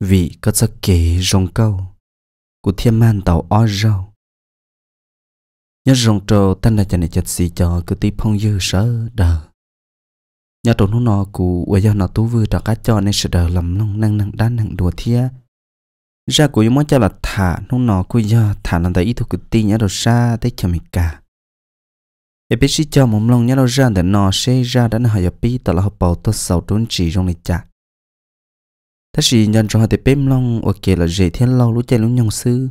vì có sắc kể rong câu của thiên man tàu o rau nhớ rong trâu thanh là chân này chật xì cho cứ tí phong dư sợ đờ nhớ trộn nó nọ cụ ở do nó tú vừa đã cá cho nên sợ đờ lầm long năng năng đá năng đùa thia ra của những món cho là thả nó nọ của do thả là tại ý thức cực ti nhớ đầu xa tới cho mình cả để biết cho một lòng nhớ đầu ra để nọ xe ra đã nó hỏi pi tao là học bảo tao sầu trốn chỉ trong này chặt ta chỉ nhận cho họ để bếm long ok là dễ thiên lâu lúc chạy lúc nhông sư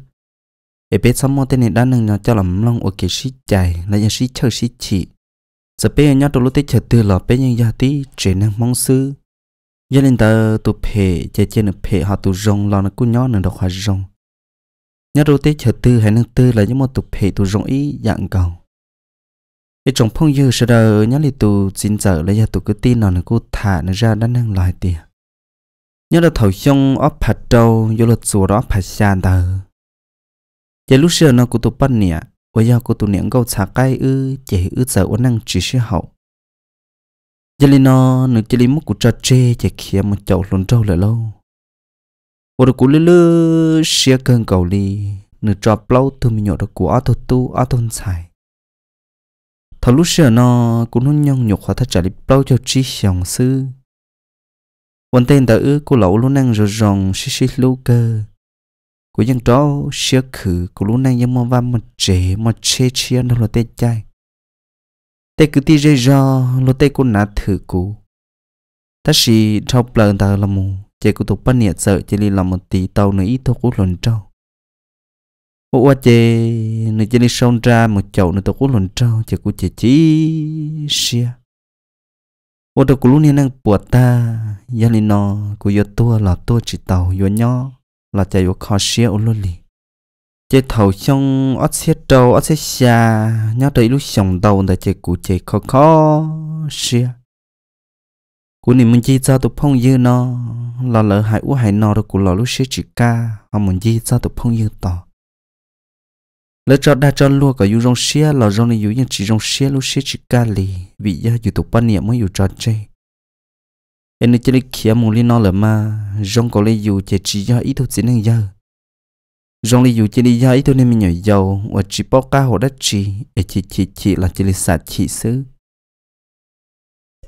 ở bên xong mỗi tên này đã nâng nhau cho làm long ok sĩ chạy là nhà sĩ chờ sĩ chỉ giờ bên nhau trong lúc tết chờ từ là bên nhân gia tí chỉ năng mong sư gia đình ta tụ phê chạy trên được phê họ tụ rong lo nó cũng nhau nữa đọc họ rong nhau trong tết chờ từ hay năng tư là những một tụ phê tụ rong ý dạng cầu ở trong phong dư sẽ đời nhau thì tụ xin giờ là gia tụ cứ tin nó nó cứ thả nó ra đã năng lại tiền nhớ là thầu xong ốp phạt trâu vô là sùa đó phạt sàn tờ giờ lúc xưa nó của tụi bắt nè bây giờ của tụi niệm câu xả cái ư chỉ ư sợ uốn năng chỉ sư hậu giờ lên nó nó chỉ lên một cụ trà chê chỉ kia một chậu lồn trâu lại lâu ở đó cụ lư lư xia cơn cầu đi nó cho plau từ mình nhổ đó cụ ở thô tu ở thôn xài thầu lúc xưa nó cũng nó nhong nhục hóa thật trả đi plau cho chi xiong sư Quân tên tử cô lẩu lũ năng rồi rồng xí xí lũ cơ. Cô dân tró xí khử cô lũ năng dân mong văn một trẻ một chê chia nó là tên chai. Tê cứ tí rơi rò lô tê cô nạ thử cô. Ta xì trọc lần ta là mù. Chê cô tục bắt nhiệt sợ chê li làm một tí tàu nữa ít thôi cô lần trâu. Ô ô chê, nơi chê li xong ra một chậu nữa tôi cô lần trâu chê cô chê chí xìa ô tô của luôn này đang bùa ta gia đình nó của yo tua là tua chỉ tàu yo nhỏ là chạy yo khó xe ô lô lì chạy tàu xong ót xe trâu ót xe xa nhớ tới lúc xong đầu là chạy cụ chạy khó khó xe cụ này mình chỉ ra tụ phong dư nó là lỡ hại u hại nó rồi cụ lỡ lúc xe chỉ ca mà mình chỉ cho tụ phong dư tàu lỡ cho đa cho lúa cả yêu rong xia lò rong này yêu yên chỉ rong xia luôn xia chỉ ca lì vì giờ yêu tụ ban niệm mới yêu cho chơi em chỉ lấy kia mùng lên nó là mà rong có lấy yêu chỉ chỉ do ít thôi chỉ nên giờ rong lấy yêu chỉ lấy giờ ít thôi nên mình nhảy dầu và chỉ bỏ cả hồ đất chỉ chỉ chỉ chỉ là chỉ là sạt chỉ xứ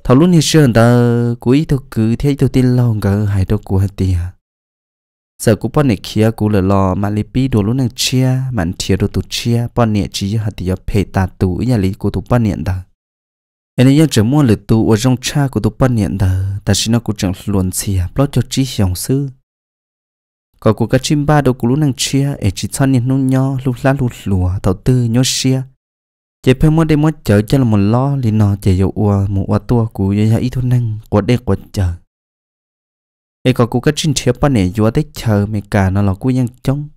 thảo lúc này xưa ta cuối thôi cứ thấy tôi tin lâu ngờ hai đâu của hạt tiền giờ cú bọn này kia cú là lo mà lấy pi đồ lúc này chia mà ăn chia đồ tụ chia bọn này chỉ hạt thì giờ phê ta tụ nhà lý cú tụ bọn này đó anh ấy chỉ mua lấy tụ ở trong cha cú tụ bọn này đó ta xin nó cú chẳng luồn xì à cho chỉ hiểu sư có cú các chim ba đồ cũng lúc này chia ấy chỉ thân nhìn nó nhò, lúc lá lúc lùa tàu tư nhỏ chia chỉ phải muốn để muốn chờ cho là một lo thì nó chỉ dụ ua một ua tua của nhà ít thôi năng của đây của chờ ấy có cú cái chín chia bên này vừa tết chờ mày cả nó là cú nhân chống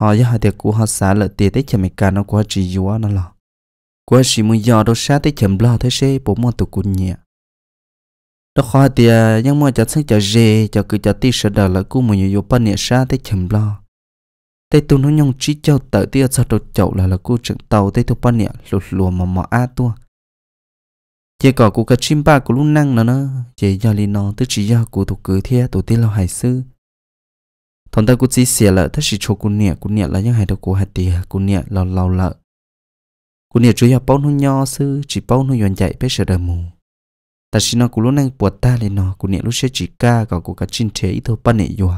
họ giờ hai tiệc cú họ xả lợi tiền tết chờ mày cả nó quá chỉ vừa nó là quá chỉ muốn giờ đâu xả tết chậm lo thế xe bố mua tụ cú nhẹ đó khó tiệc nhưng mà chắc sẽ chờ dê chờ cứ chờ tết sợ đời là cú muốn vừa bên này xả tết chậm lo tây tu nó nhong chỉ cho tới tiệc sao đồ chậu là là cú trưởng tàu tây tu bên này lụt lùa mà mỏ a tua chỉ có cụ cái chim ba của lũ năng nó nó chỉ do lý nó tức chỉ do của thuộc cử thế tổ tiên lo hải sư thằng ta cũng chỉ xỉa lợ tức chỉ cho cụ nhẹ cụ nhẹ là những hải đầu của hạt tì cụ nhẹ là lâu lợ cụ nhẹ chủ yếu bao nhiêu nho sư chỉ bao nhiêu dọn chạy bé sợ đời mù ta chỉ nó của lũ năng buộc ta lên nó cụ nhẹ lúc sẽ chỉ ca có cụ cái chim thế ít thôi ba nhẹ dùa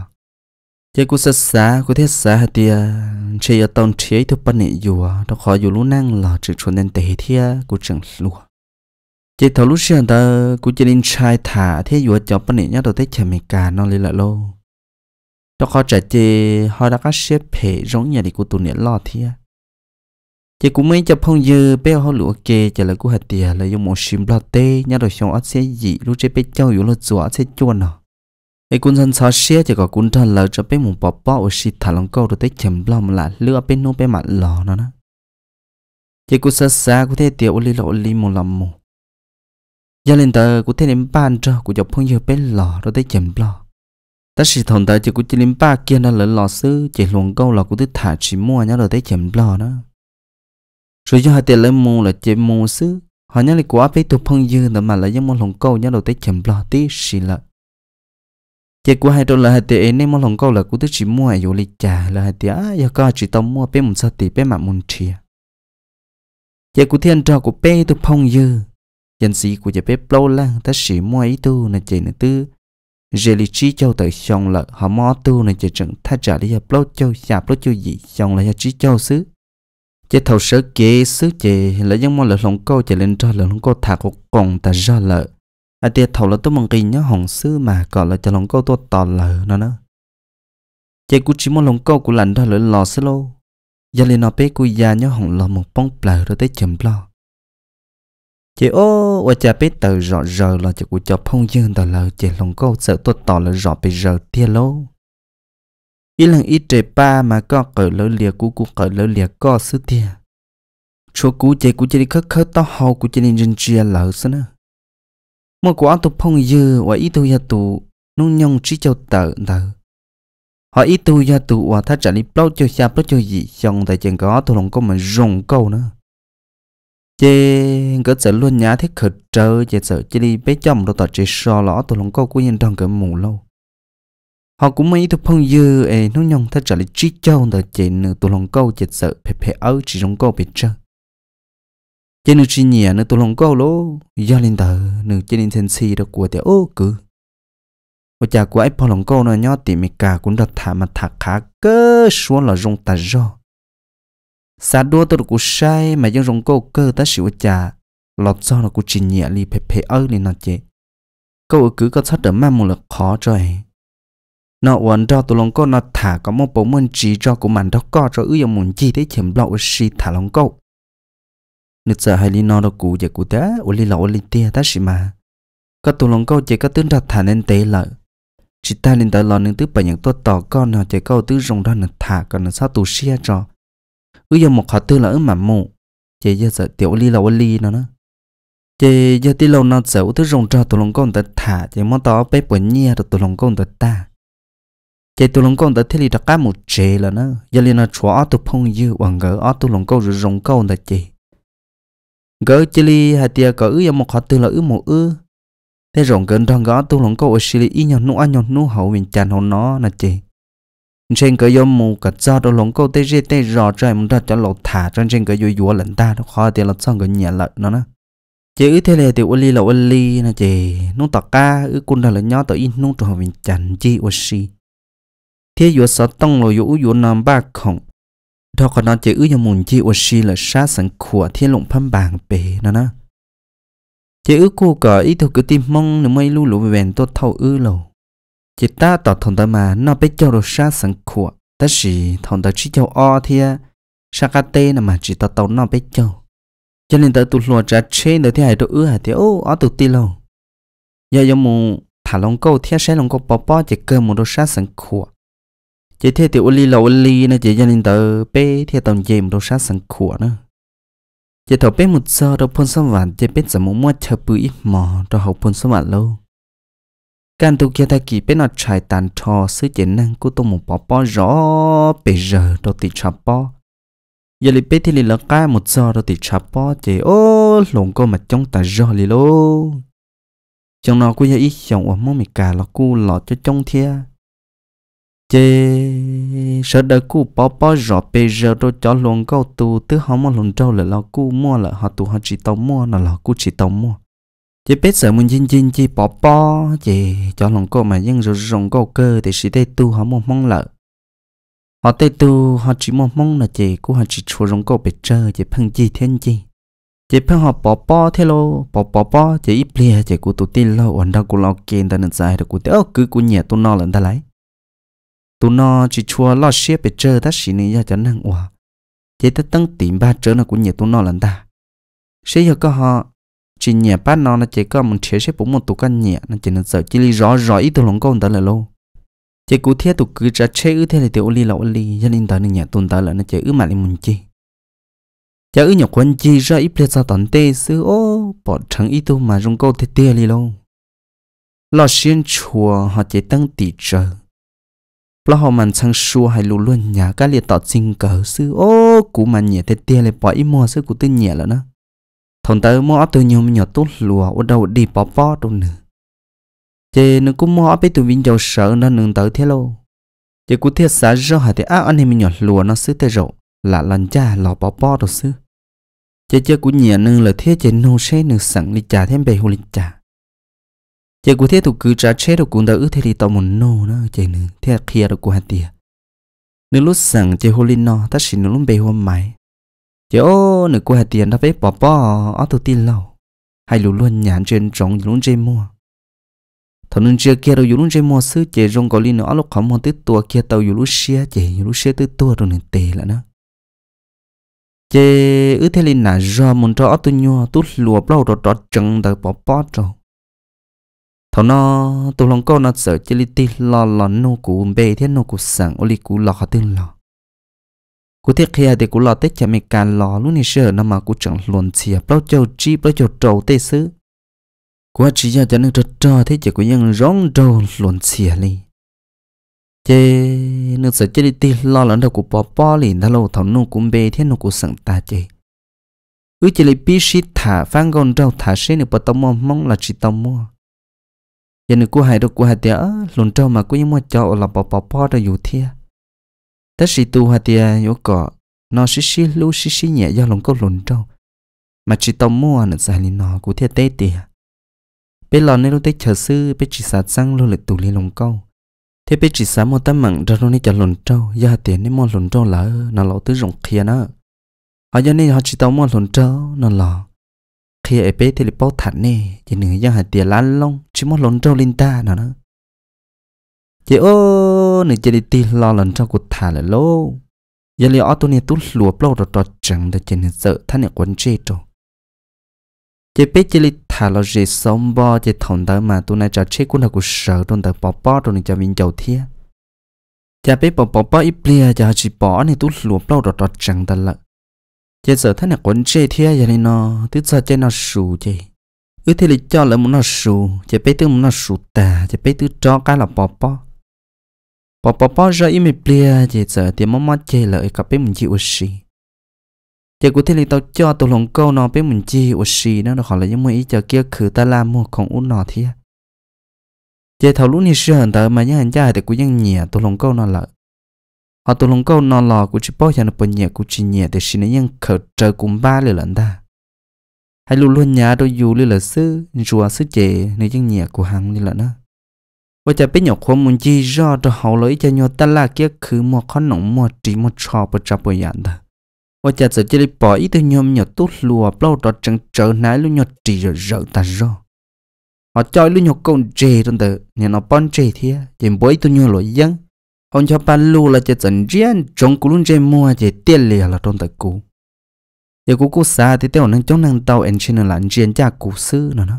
chỉ cụ sát xá cụ thiết xá hạt tì chỉ ở tông thế ít thôi ba nhẹ dùa đó khó yếu lũ năng là chỉ cho nên tệ thế cụ chẳng lùa chị thầu lúc xưa ta cũng chỉ nên trai thả thế vừa cho bên này nhá đầu tết chèm mình cả nó lên lại lô cho khó trẻ chị họ đã có xếp phê giống nhà đi của tụi nè lo thế chị cũng mấy chập phong dư bé họ lụa kê chả là của hạt tìa là dùng một sim lo tê nhá đầu xong ắt sẽ dị lúc chế bé cháu yếu lo rửa sẽ chuồn nó ấy cũng thân sao xia chỉ có cũng thân lỡ cho bé một bọ bọ ở xịt thả lòng câu rồi tới chèm lòng mà là lừa bên nô bé mặt lò nó nè chị cũng xa xa có thể tiểu li lộ li một lòng một giờ lên tờ của thế em ban cho của dọc phong giờ bên lò rồi tới chậm lò ta chỉ thằng ta chỉ của chỉ lên ba kia nó lớn lò sư chỉ luồng câu là của thứ thả chỉ mua nhá rồi tới chậm lò nó rồi cho hai tiền lên mua là chỉ mua sư họ nhá là quá bé tụ phong dư nữa mà là giống mua luồng câu nhá rồi tới chậm lò tí xì lợ chỉ của hai đôi là hai tiền nên mua luồng câu là của thứ chỉ mua dù lịch trà là hai tiền á giờ có chỉ tao mua bé một sao tỷ bé mà một chia chỉ của thiên trò của bé tụ phong dư dân sĩ của giờ bếp lâu lang ta sĩ mua ý tu nè chạy nè tư giờ lý trí châu tới xong là họ mò tu nè chạy trận tha trả lý giờ lâu châu sạp lâu châu gì xong là giờ trí châu xứ chế thầu sớ kế xứ chế là dân mò lợi lòng câu chạy lên cho lợi lòng câu thả của còn ta ra lợi à tiệt thầu là tôi mong kỳ nhớ hồng xứ mà còn là cho lòng câu tôi tò lợi nó nó chế cú chỉ mò lòng câu của lành đó là lò xứ lô giờ lên nọ bé cú già nhớ hồng lò một bóng bờ rồi tới chầm lo chị ô và cha biết từ rõ giờ là chị của cho phong dương tờ lờ chị lòng câu sợ tôi tỏ là rõ bây giờ tia lô ý lần ý trời ba mà có cỡ lỡ lìa của cô cỡ lỡ lìa có sứ tia chỗ cũ chị của chị đi khất khất to hầu của chị nên dân chia lỡ sân nữa một quả tụ phong dư và ý tu ya tụ nung nhong trí châu tờ tờ họ ý tu ya tụ và thắt trả đi bao cho xa bao cho gì xong tại chừng có tôi lòng có mà dùng câu nữa chế cứ sợ luôn nhá thiết khờ trơ chế sợ chế đi bé chồng đồ tỏ chế so lõ tụi lòng câu của nhân trong cái mù lâu họ cũng mấy thuộc phong dư ê nó nhong thật trở lại trí châu tờ chế nữ tụi lòng câu chế sợ phê phê ấu chỉ trong câu bị trơ chế nữ chỉ nhẹ nữ tụi lòng câu lô, do lên tờ nữ chế nên sen si đó của tiểu ô cứ và chả của ai phong lòng câu nó nhó tỉ mì cả cũng đặt thả mà thả khá cơ xuống là rung tà rô sa đua tôi cũng sai mà dân rồng cô cơ ta xỉu chả lọt do nó cũng chỉ nhẹ li phê phê ơ li nó chế câu cứ có thất được mà một lực khó cho rồi nó uốn cho tụi lòng cô nó thả có một bộ môn chỉ cho của mình đó co cho ư dòng muốn chi để chìm lậu xì thả lòng cô nước giờ hay li nó đâu cụ giờ cụ té ở li lậu li tia ta xì mà có tụi lòng cô chỉ có tướng ra thả nên tế lợi chỉ ta nên tới lò nên tứ bảy những tôi tỏ con nó chỉ câu tứ rồng đó nó thả còn nó sao tụ xe cho cứ giờ một hạt tư là ở mà mù chế giờ sợ tiểu li là li nó nó chế giờ tí lâu nó sợ thứ rồng trò tụi lòng con ta thả chế món to bếp của nhia được tụi lòng con ta ta chế tụi lòng con ta thế li đặc cá một chế là nó giờ li nó chua tụi phong dư hoàng gỡ ó tụi lòng con rồi rồng con ta chế gỡ chế li hai tia cỡ ư giờ một hạt tư là ư một ư thế rồng gần đang gõ tụi lòng con ở xí li y nhau nu ăn nhau nu hậu mình chăn hậu nó là chế trên cái yếm mù cả do đồ lồng câu tê tê tê rò trời một đặt cho lột thả trên trên cái yếm yếu lần ta nó khó tiền là xong cái nhà lợn nó nè chị ư thế này thì uli là uli nè chị nung tọt ca ư cun là nhỏ tới in nung trò mình chẳng chi oshi thế yếm sở tông rồi yếm yếm nằm ba khổng đó còn nó chị ư yếm muốn chi oshi là sát sẵn của thiên lụng phâm bảng bề nó nè chị ư cô cỡ ý thuộc cứ tim mong nếu mây lu lụ về bèn tốt thâu ư lầu chỉ ta tỏ thằng ta mà nó biết cho đồ sa sẵn khủa ta chỉ thằng ta chỉ cho o thì sao cái tên mà chỉ ta tàu nó biết cho cho nên ta tụt lùa trả trên đời thì hãy tôi ưa hả thì ô ó tụt ti lâu giờ giờ một thả lòng câu thia sẽ lòng câu bò bò chỉ cơ một đồ sa sẵn khủa chỉ thế thì uli là li, nè chỉ cho nên ta bê thì tàu gì một đồ sát sẵn khủa nữa chỉ thầu bê một giờ đâu phun xong vạn chỉ biết giờ muốn mua chờ bự ít mò rồi học phun xong vạn lâu can tu kia thay kỳ bên nó chạy tàn trò sự chỉ năng của tôi một bỏ bỏ rõ bây giờ đâu thì chạp bỏ giờ li bên thì li lợn cái một giờ đâu thì chạp bỏ chỉ ô lồng cô mà trong ta rõ lì lô trong nó cũng ít chồng ở mong mình cả là cu lọ cho trong thia chê sợ đời cu bỏ bỏ rõ bây giờ đâu cho lồng câu tu tứ họ mua lồng trâu là lọ cu mua là họ tu họ chỉ tàu mua là lọ cu chỉ tàu mua chỉ biết sợ mình chinh chinh chỉ bỏ bỏ chỉ cho lòng cô mà nhưng rồi rồng cô cơ thì sĩ tây tu họ một mong lợ họ tây tu họ chỉ một mong là chỉ của họ chỉ chua rồng cô bị trơ chỉ phân chi thiên chi chỉ phân họ bỏ bỏ thế lô bỏ bỏ bỏ chỉ ít lìa chỉ của tụi tin lâu ổn đâu của lo kiện ta nên dài được của tớ cứ của nhẹ tụi nó lần ta lấy tụi nó chỉ chua lo xếp bị trơ ta sĩ này ra cho năng ủa chỉ ta tăng tiền ba trớ là của nhẹ tụi nó lần ta sẽ giờ có họ chỉ nhẹ bắt nó là chỉ có một chế xếp bốn một tụ căn nhẹ nó chỉ là sợ chỉ lý rõ rõ ít từ lòng con tới là lâu chỉ cú thiết tụ cứ ra chế ư thế là tiểu lý lậu lý cho nên tới nhà tuần tới là nó chỉ ư mà lên muốn chi chả ư nhọc quan chi ra ít plez sao tận tê sư ô bỏ trắng ít tu mà rong câu thế tê lý lâu lo xuyên chùa họ chỉ tăng tỷ trợ, lo họ màn sang xua hay lù luôn nhà cái liệt tọt sinh cờ sư ô cú mà nhẹ thế tê lại bỏ ít mua sư cú tư nhẹ là nó thằng tớ mua từ nhiều mình nhỏ tốt lùa ở đâu đi bỏ bỏ đâu nữa chị nó cũng mua biết từ mình giàu sợ nó nương tớ thế lâu chị cũng thiết xã do hả thì ác anh em mình nhỏ lùa nó xứ tới rộ là lần cha lò bỏ bỏ đâu xứ chị chị cũng nhẹ nương là thế chị nô xe nương sẵn đi trả thêm bề hồ lịch trả chị cũng thế tụi cứ trả chế được cũng đỡ ư thế thì tao muốn nô nó chị nương thế kia được của hạt tiệt nương lúc sẵn chị hồ lịch nó ta chỉ nương lúc bề hồ mày chỗ ô nữ quê tiền đã phải bỏ bỏ ở tụ tiên lâu hay lũ luôn nhàn trên trống lũ trên mua thằng nên chưa kia đâu lũ trên mua xứ chỉ rong có liên nữa lúc không muốn tới tua kia tàu lũ xe chỉ lũ xe tới tua rồi nên tệ là nữa chỉ ứ thế linh là do muốn cho ở tụ nhua tút lùa bao rồi đó chừng đã bỏ bỏ rồi thằng nó tụ lòng câu nó sợ chỉ li tin lo lo nô cú bê thế nô cú sẵn ô li cú lo khó tin lo cú thiết kia thì cú lò tết chả mình cả lò luôn nè sợ nó mà cú chẳng luồn xìa bao châu chi bao châu trầu tê xứ cú chỉ cho cho nên trật trò thế chỉ rong trầu luồn xìa li chế nước sợ chê đi tì lo lắng đâu cú bỏ bỏ li đã lâu thằng nô cũng bê thế nô cú sẵn ta chế, ước chỉ li bi shit thả phang gòn trầu thả xe nè bắt tao mua mong là chỉ tao mua giờ nè cú hại đâu cú hại tiếc luồn trầu mà cú mua chậu là bỏ bỏ bỏ ra dù thiệt ta sĩ tu hoa tia yo có nó sĩ sĩ lu sĩ sĩ nhẹ do lòng câu lồn trâu mà chỉ tông mua nữa giải lý nó cũng thiệt tê tia bên lò nên lúc tết chờ sư bên chỉ sát răng luôn lịch tù lý lòng câu thế bên chỉ sát một tấm mặn ra luôn đi chờ lồn trâu do tiền nên mua lồn trâu lỡ nó lỗ tứ rộng kia nó họ do nên họ chỉ tông mua lồn trâu nó lò khi ấy bé thì là bao thản nè chỉ nửa do hạt tiền lăn lông chỉ mua lồn trâu linh ta nó nó chị ơi lô nè chơi đi tì lo lần sau của thả lại lô giờ liệu auto nè tút lùa bao rồi trò chẳng để chơi nè sợ thằng nè quấn chơi trò chơi bé chơi đi thả lo gì sống bo chơi thòng tới mà tụi này cho chơi cũng là của sợ trong tới bò bò rồi nè cho mình giàu thiệt chơi bé bò bò bò y bia giờ chỉ bỏ nè tút lùa bao rồi trò chẳng tới lợ chơi sợ thằng nè quấn chơi thiệt giờ này nó tít sợ chơi nó sù chơi ư thế là cho lại muốn nó sù chơi bé tư muốn nó sù tà chơi bé tư cho cái là bò bò bỏ bỏ bỏ ra im bia chỉ giờ thì mắm mắm chơi lại cả bên mình chịu xì chỉ có thể là tao cho tao lòng câu nó bên mình chịu xì nó nó khỏi là những ý giờ kia khử ta làm một con út nọ thế chỉ thầu lúc này xưa hẳn tao mà những hẳn cha thì cũng những nhẹ tao lòng câu nó lại họ tao lòng câu nó lò cũng chỉ bỏ cho nó bên nhẹ cũng chỉ nhẹ để xì nó những khử trời cũng ba lời lần ta hay luôn luôn nhà tôi dù lên là sư rùa sư chế nên những nhẹ của hàng lên là nữa khoa môn chi ý lý bỏ ว่าจะเป็นหยกความมุนจีรอดเขาเลยจะโยตลาเกียคือมัวขนมมัวจีมัวชอประจับปยันเดว่าจะจะจะได้ปล่อยอีตัวโยมหยกตุ้ลัวเปล่าตัดจังเจอไหนลุงหยกจีรอตาจอ họ chơi luôn nhục công chê trong tờ nhà nó bón chê thia chém bối tôi nhua lỗi dân họ cho ban lu là cho tận riêng trong cú luôn chê mua chê tiền lìa là trong tờ cú giờ cú cú xa thì tao năng chống năng tàu anh trên là anh riêng cha cú sư nữa nó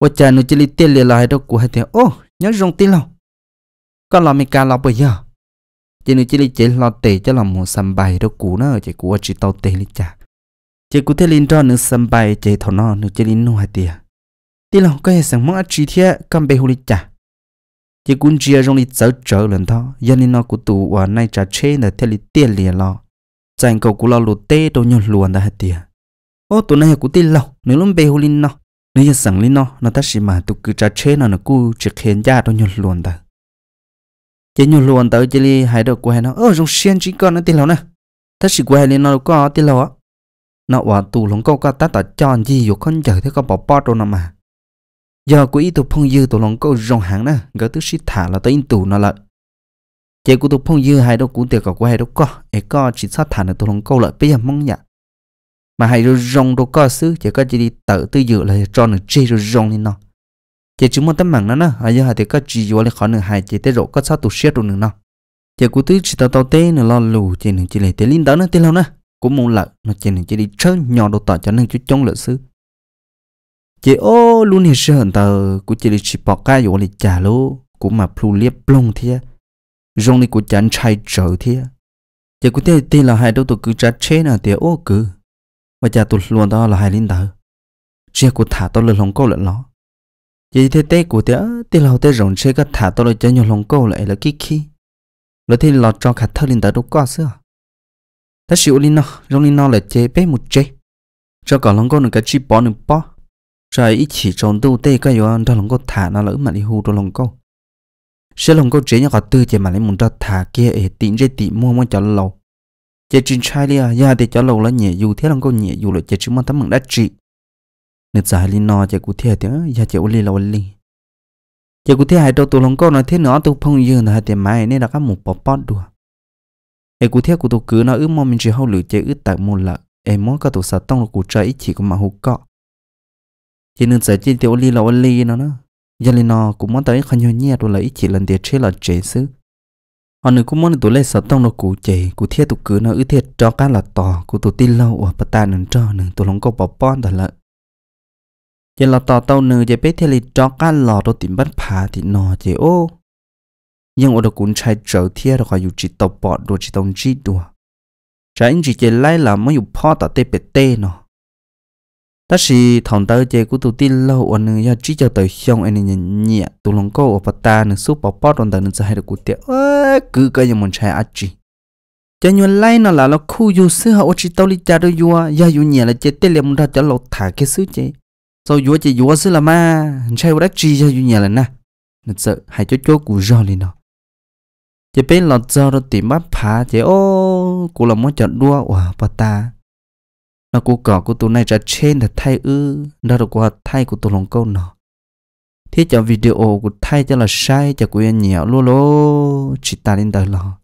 ว่าจานุจิลิเตลีลายดอกกูให้เถอะโอ้ยังรงตีเราก็เราไม่การเราไปเยอะจนุจิลิเจเราเตะจะเราหมูสัมบายดอกกูเนอะเจกูว่าจิตเอาเตะลิจ่าเจกูเทลินรอนึกสัมบายเจถอนอนึกจิลินนัวเตียตีเราก็ยังสังมังอจีเทียกัมเบหุลิจ่าเจกุนเจียรงลิเจ้าเจ้าเลินท้อยันนี่นอกูตัวว่าในจ่าเชนเทลิเตลีเราจังกูกูเราลุเตะโดนยนลวนได้เตียโอ้ตัวนี้กูตีเราเนื้อลุ่มเบหุลินเนาะ nếu như sẵn lý nó nó ta chỉ mà tụ cứ trả chế nó nó cứ chỉ khen gia đó nhiều luôn ta chỉ nhiều luôn tới chỉ li hai đầu quay nó ơ trong xiên chỉ con nó tiền lâu nè ta chỉ quay lên nó có tiền lâu á nó hòa tụ lòng câu ca ta ta chọn gì dù con chờ thế con bỏ bỏ đâu nó mà giờ của ý tụ phong dư tụ lòng câu rong hàng nè gỡ tứ sĩ thả là tới in tụ nó lợi chỉ của tụ phong dư hai đầu cũng tiền cả quay đâu có ấy có chỉ sát thả là tụ lòng câu lợi bây giờ mong nhận mà hay rồi rong đồ có xứ chỉ có chỉ đi tự tư dự là cho nó chê rồi rong lên nó chỉ chúng muốn tấm mạng nó nó ở giờ thì có chỉ vô là khỏi nữa hai chỉ tới rồi có sao tụt xe được nữa nó chỉ cú tứ chỉ tao tao tê nó lo lù chỉ nó chỉ là tới linh đó nữa tới lâu nữa cũng muốn lợi, nó chỉ nó chỉ đi chơi nhỏ đồ tỏ cho nên chút chống lợi xứ chỉ ô luôn thì sẽ hận tờ cú chỉ đi chỉ bỏ cái vô là trả lô cú mà plu liếp plong thia rong đi cú chán chai trở thia chỉ cú tê tê là hai đứa tụi cứ trả chê nào thì ô cứ và cha tụt luôn đó là hai linh tử chia của thả tôi lên lòng câu lẫn nó chỉ thế tê của tớ, tê lâu tê rồng chơi các thả tôi lên chơi nhiều lòng câu lại là kí kí rồi thì lọt cho khát thơ linh tử đâu có xưa ta xịu linh nó rong linh nó là chế bé một chế cho cả lòng câu nữa cái chi bỏ nữa bỏ rồi ít chỉ tròn tu tê cái yon đó lòng câu thả nó lỡ mà đi hù tôi lòng câu sẽ lòng câu chế nhà cả tư chế mà lấy một cho thả kia để tìm chế tìm mua mua cho lâu chế trình trai lia ya để cho lâu là nhẹ dù thế lòng câu nhẹ dù là chế trình mà tấm bằng đã trị nên giải li no chế cụ thế thì ya chế uli là uli chế cụ thế hai đầu tụ lòng câu nói thế nữa tụ phong dương là hai tiền mai nên là các mục bỏ bót đùa em cụ thế cụ tụ cứ nó ước mong mình chỉ hậu lửa chế ước tại một là em muốn các tổ sát tông là cụ trái chỉ có mà hụt cọ chế nết giải chế tiêu uli là uli nó nữa ya li no cũng muốn tới khăn nhiều nhẹ rồi là ít chỉ lần tiền chế là chế xứ อนึกมันตัวเล็กสัตว์ต้องรกูเจกูเทียตุกือนอึเทียจอการละต่อกูตัวตีเล่าอ่ะปตานึ่งจอกหนึ่งตัวหลงก็ปป้อนแต่ละยันละต่อเต่าหนึ่งจะไปเทลิจอกันหลอตัวติมบันผาติหนอเจโอ้ยังอุดกุนใช้เจอเทียเราคอยอยู่จิตตบปอดดวจิตตงจีดัวใช้จิตเจไล่ลามไม่อยู่พ่อต่อเตเปเต้หนอ ta sĩ thằng tao chơi của tụi tin lâu ở nơi chỉ cho tới xong anh nhìn nhẹ tụi lòng cô ở bát ta nên suốt bỏ bỏ trong tao nên sẽ hay được cuộc tiệc cứ cái gì mình chơi ăn chi cho nhiều lai nó là nó khu du sư họ chỉ tao đi chơi đôi vua giờ du nhẹ là chơi tê liệm ra cho lột thả cái sứ chơi sau vua chơi vua sư là ma chơi quá chi giờ du nhẹ là na nên sợ hay cho chỗ của rau lên nó chỉ bên lọt rau rồi tìm bắt phá chỉ ô cũng là muốn chọn đua của bát ta nó cũng cỏ của tụi này ra trên là thay ư nó được qua thay của tụi lòng câu nọ thế cho video của thay cho là sai cho của anh nhiều luôn lô chỉ ta đến đời lò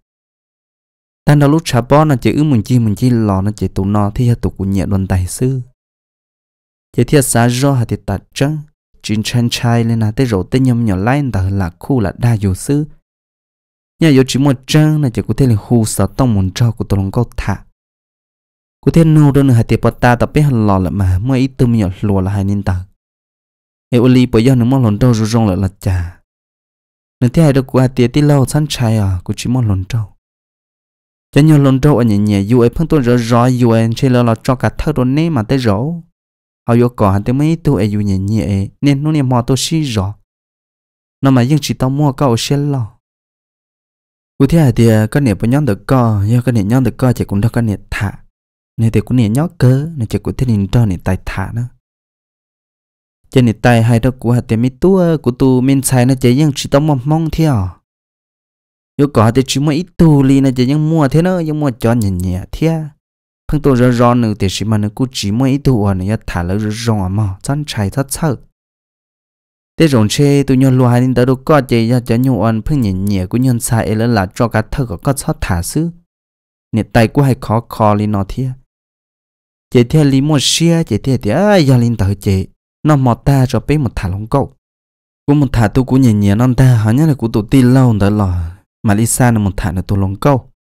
ta đâu lúc trả bón nó chỉ ư mình chi mình chi lò nó chỉ tụi nó thì hạt tụi của nhẹ đoàn tài sư chỉ thiết xa do hạt thì ta trắng chính chân chai lên là tới rồi tới nhầm nhỏ lại đời là khu là đa dù sư nhà yếu chỉ một chân là chỉ có thể là hù sợ tông muốn cho của tụi lòng câu thả กูเทนนูเดินหายเตปตาแต่เป็นหันหล่อละมาเมื่ออีตุมหยอดหลัวละหายนินตาเอวลีปอยนึกมองหลอนโตรุรงละละจ่านึกที่หายดกูอาเตียที่เล่าสั้นชายอ่ะกูชิมองหลอนโตจะยอนหลอนโตอันใหญ่ๆอยู่ไอเพิ่งตัวรอรออยู่ไอเชื่อเราจอกัดเท่าโดนเน่มาเตโรเอาโยก่อนแต่ไม่ตัวไออยู่ใหญ่ๆเนี่ยนู่นเนี่ยมอตัวชี้รอนั่นหมายยัง chỉ tao mua cao xe lo cụ thể thì có nè bao nhóm được co do có nè nhóm được co chỉ cũng đâu có nè thả nè thì cũng nè nhóc cơ nè chỉ có thế nhìn cho nè tài thả nữa cho nè tài hai đó của hạt tiền mi tua ờ, của tu men sai nó chỉ nhưng chỉ tao mong mong theo yêu có thì chỉ mua ít tu li nó chỉ nhưng mua thế nữa, nhưng mua cho nhẹ nhẹ theo, phăng tu rõ rõ nữa thì chỉ mà nó cũng chỉ mua ít tu ở nè thả lỡ rõ rõ mà chân chạy thật sợ thế rồi chê tôi nhận lúa hai đến tới đâu có chơi, ra cho nhau ăn phăng nhẹ nhẹ của nhân sai là là cho cả thơ có có thả xứ nè tay của hay khó khó lên nó theo chị theo lý một xe chị theo thì à gia linh tao chị nó mò ta cho bé một thả lông cậu cũng một thả tu của nhìn nhìn non ta họ nhớ là của tụt tin lâu đó là mà đi xa là một thả nó tụt lông cậu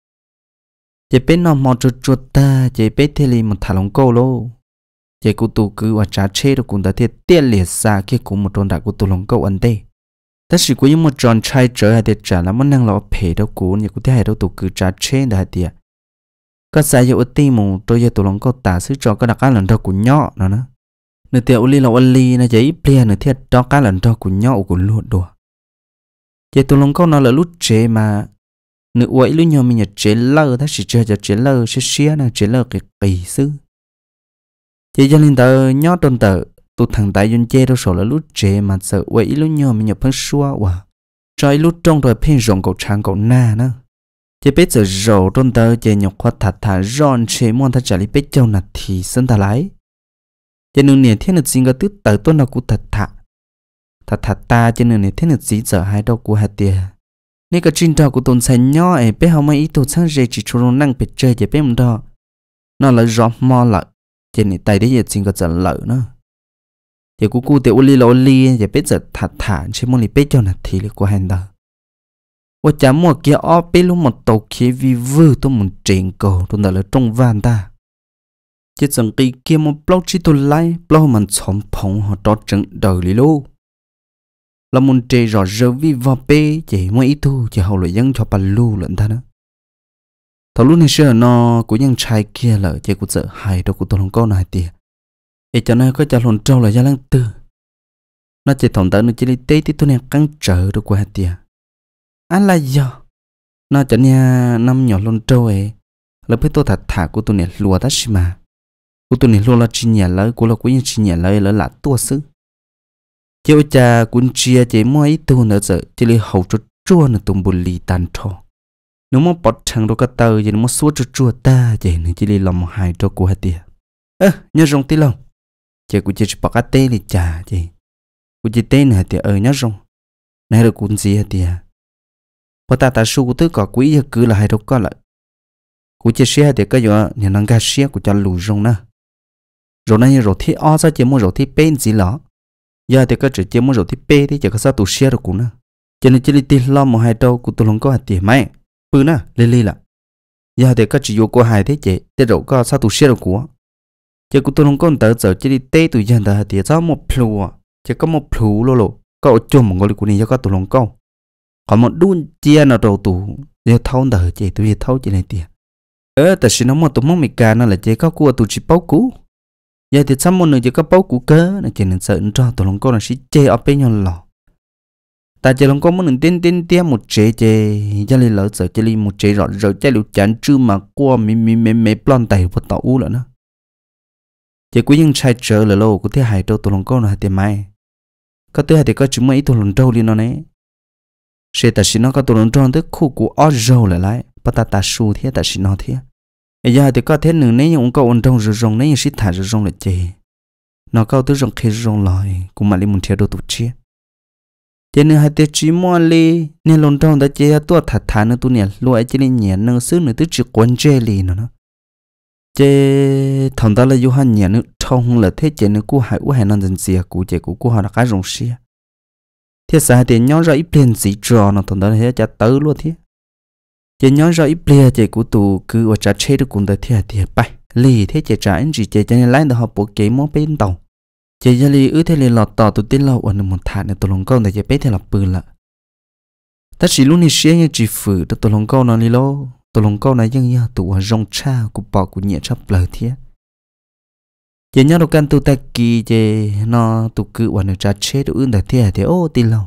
chị bé nó mò chuột chuột ta chị bé theo lý một thả lông cậu luôn. chị của tụt cứ ở trà chê được cũng đã thiệt tiền liệt xa kia cũng một tròn đã của tụt lông cậu anh đây. ta chỉ có những một tròn trai trở hay thiệt trả là món năng lọ phê đâu cũng như cũng thấy đâu tụt cứ trà chê đó hay thiệt có sai dụ tí mù tôi giờ tụi lòng có tả sứ cho có đặt cá lần đầu của nhỏ nó nữa nửa tiểu ly lòng li, nó giấy plia nửa thiệt đó cá lần đầu của nhỏ của luôn đùa giờ tụi lòng có nó là lúc chế mà nửa quậy lúc nhau mình nhặt chế lơ ta chỉ chơi cho chế lơ sẽ xía nè chế lơ cái kỳ sứ chỉ cho nên tờ nhỏ tôn tờ tôi thằng tại dân chế đâu sổ là lúc chế mà sợ quậy lúc nhau mình nhặt phân xua wow trời lúc trong rồi phê rộng cậu trang cậu na nữa chỉ biết giờ rổ trôn tơ chỉ nhục khoa thật thà ròn chế môn thật trả lý biết châu nạt thì sân ta lái chỉ nương nè thiên nực xin có tức tờ tôn nào cũng thật thà thật thà ta chỉ nương nè thiên nực dĩ giờ hai đầu của hạt tiền nè cái chuyện đó của tôn sành nhỏ ấy bé không mấy ý tổ sang rể chỉ cho nó năng biết chơi chỉ bé một đó nó là rõ mò lợi chỉ nè tay đấy giờ xin có giờ lợi nữa chỉ cú cú tiểu li uli li chỉ biết giờ thật thà chỉ muốn lý biết châu nạt thì lý của hành đó 我家莫给阿贝鲁莫到开为乌都莫真高，都拿了中万的。chỉ chẳng kỳ kia một bao chỉ tôi lại bao mình sống phong họ đó chẳng đời lý là một trẻ rõ rỡ vì vào bê chỉ mỗi ít thu chỉ hậu lại dân cho bà lù lận ta nữa thằng lúc này xưa nó của dân trai kia là chỉ của sợ hại đó của tôi không có này tiền để cho nên có trả hồn trâu là gia lăng tư nó chỉ thòng tới nó chỉ lấy tế thì tôi này căng trở được qua tiền anh là giờ nó chẳng nha năm nhỏ lon trôi ấy là tôi thật thả của tôi này lùa ta xí mà của tôi này lùa là chi nhà lỡ của là của những chi nhà lỡ là là tua xứ chiều cha cũng chia chỉ mua ít tôi nữa giờ chỉ lấy hậu cho chua nữa tụng bùn lì tàn thọ nếu mà bọt thằng đó cái tờ nếu mà suốt cho chua ta thì nên chỉ lấy lòng hại cho cô hai tia ơ nhớ rong tí lòng chỉ cũng chỉ bọt cái tê này chả vậy cũng chỉ tê này thì ở nhớ rong này là cũng gì hai tia và ta ta su của thứ có quý giờ cứ là hai đâu có lại cú chia sẻ thì cái giờ nhà nông ga sẻ của cho lùi rong nè rồi nay rồi thì o sao chỉ muốn rồi thì bên gì lọ giờ thì cái chỉ chỉ muốn rồi thì bê thì chỉ có sao tụ sẻ được cú nè cho nên chỉ đi tìm lo một hai đâu của tụ lòng có hạt tiền mấy bự nè lê lê là giờ thì cái chỉ vô cô hai thế chị thế rồi có sao tụ sẻ được cú chỉ của tụ lòng con tớ giờ chỉ đi tê tụ giờ tớ hạt tiền sao một plu à chỉ có một plu à. lô lô có chỗ một người của này cho có tụ lòng câu có một đun chia nó đầu tủ để thâu đỡ chị tôi để thâu chị này tiền ơ tại sao nó mà tụi mong mì cà nó là chị có cua tụi chị bao cũ giờ thì xong một nửa chỉ có bao cũ cơ nó chỉ nên sợ nó cho tụi lòng con là sẽ chê ở bên nhau lò ta chỉ lòng con muốn tiên tiên tiên một chế chế cho lên lỡ sợ cho lên một chế rõ rồi cho liệu chán chứ mà qua mì mì mì mì plon tay vô tàu u nữa chỉ quý nhân trai trở là lâu có thể hải đâu tụi lòng con là hay mai có thể hải thì có chúng mấy tụi lòng trâu liên nó nè sẽ ta xin nó có tụi nó tròn tới khu của ở râu lại lại bắt ta ta su thế ta xin nó thế giờ thì có thế nữa nếu như ông cậu ổn trong rồi rong nếu như xịt thả rồi rong là chê nó cậu tới rong khi rong lại cũng mà lên muốn theo đồ tụt chia thế nữa hai tết chỉ mua li nên lon trong đã chê tua thả thả nữa tụi nè lúa ấy chỉ lên nhẹ nâng xứ nữa tức chỉ quan chê li nó nó chê thằng ta là du hành nhẹ nữa trong là thế chê nữa cú hại u hại nó dân xìa cú chê cú cú họ đã cá rong xìa thế sao thì nhón ra ít tiền gì trò nó thằng đó thế chả tới luôn thế chỉ nhón ra ít tiền chỉ của tụ cứ ở chả chơi được cũng được thế à thì à, bay lì thế chỉ trả anh chỉ chỉ cho nên lái được họ bộ kế món bên đầu chỉ cho lì ư thế lì lọt tàu tụi tin lâu ở nằm một thằng này tụi lòng câu để chỉ bé thế là bự lạ ta chỉ lúc này xe như chỉ phử tụi lòng câu nó lì lô tụi lòng câu này nhưng ya tụi rong cha của bỏ của nhẹ chắp lời thế giờ nhớ đâu căn tu ta kỳ chỉ nó tu cứ hoàn được trả chế tu ưng đại thế thì ô tin lâu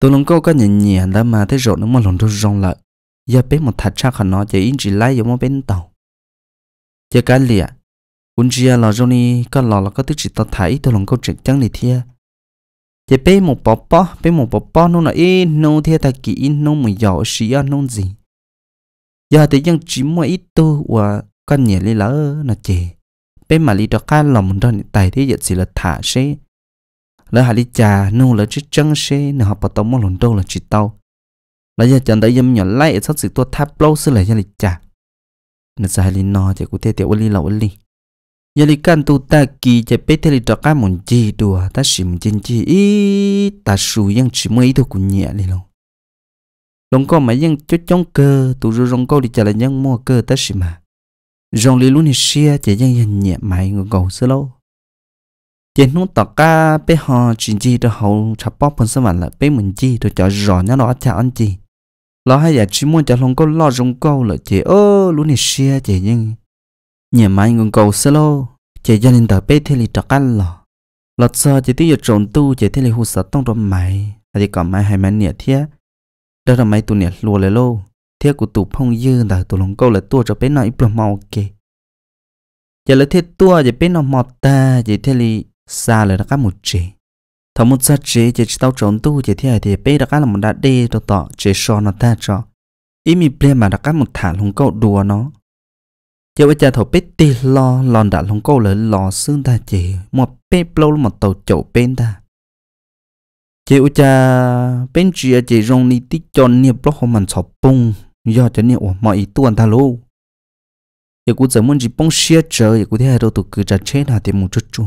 tu lòng câu cái nhẹ nhẹ đã mà thấy rồi nó mà lòng tu rong lại giờ bé một thật chắc hẳn nó chỉ in chỉ lấy giống một bên tàu giờ cái lìa quân chia à, là rồi ni cái lò là có thứ chỉ ta thấy tu lòng câu chỉ chẳng này thế giờ bé một bó bó bé một bó bó nó là in nó thế ta kỳ in nó mày giàu xí ăn nó gì giờ thì dân chỉ mua ít tu và cái nhẹ lì lỡ nó chè bên mà lý đó cá lòng mình đó tài thế giật gì là thả xe lỡ hà lý trà nô lỡ chứ chân xe nửa học bảo tông một lần đâu là chỉ tàu lỡ giờ chẳng thấy dâm nhỏ lại sắp sự tua tháp lâu xưa lại gia lý trà nửa giờ hà lý no thì cũng thế thì uli là uli giờ lý can tu ta kỳ chạy bé thế lý đó cá muốn gì đùa ta chỉ muốn chân chi ý ta sù yang chỉ mới thôi cũng nhẹ đi luôn lòng con mà yang chút chống cơ tụ rồi lòng con đi trả lại yang mua cơ ta chỉ mà rong li luôn xia chỉ dân dân nhẹ mày ngồi cầu xưa lâu chỉ nút tọt ca bé họ chuyện gì đó hậu chập bóp phần sớm là bé mình chi rồi chở rõ nhá nó chả ăn chi lo hay là chỉ muốn chả không có lo rong câu là chỉ ơ luôn xia chỉ dân nhẹ mày ngồi cầu xưa lâu chỉ dân lên tờ bé thế li tọt ca lò lọt giờ chỉ tiêu trộn tu chỉ thế li hụt sợ tông rồi mày hay còn mày hay mày nhẹ thế đó là mày tu nhẹ luôn lại lâu thế của tụ phong dư là tụ lòng câu là tua cho bé nó ít màu kì giờ là thế tua giờ bé nó mọt ta giờ thế li xa là các một chế, thằng một sa chỉ giờ tao trốn tu giờ thế thì bé đã các là một đã đê đồ tọ chế so nó ta cho ý mi ple mà đã các một thả lòng câu đùa nó giờ bây giờ thầu bé ti lo lòn đã lòng câu là lò xương ta chế, một bé lâu một tàu chậu bên ta chị út cha bên chị chị rong đi tí cho niệm bóc hôm mình sập bung giờ thế này ủa mọi ý tuần ta lô giờ cũng giờ muốn chỉ bông xe chờ giờ cũng thấy hai đầu tụ cứ trả chết hà thì một chút chua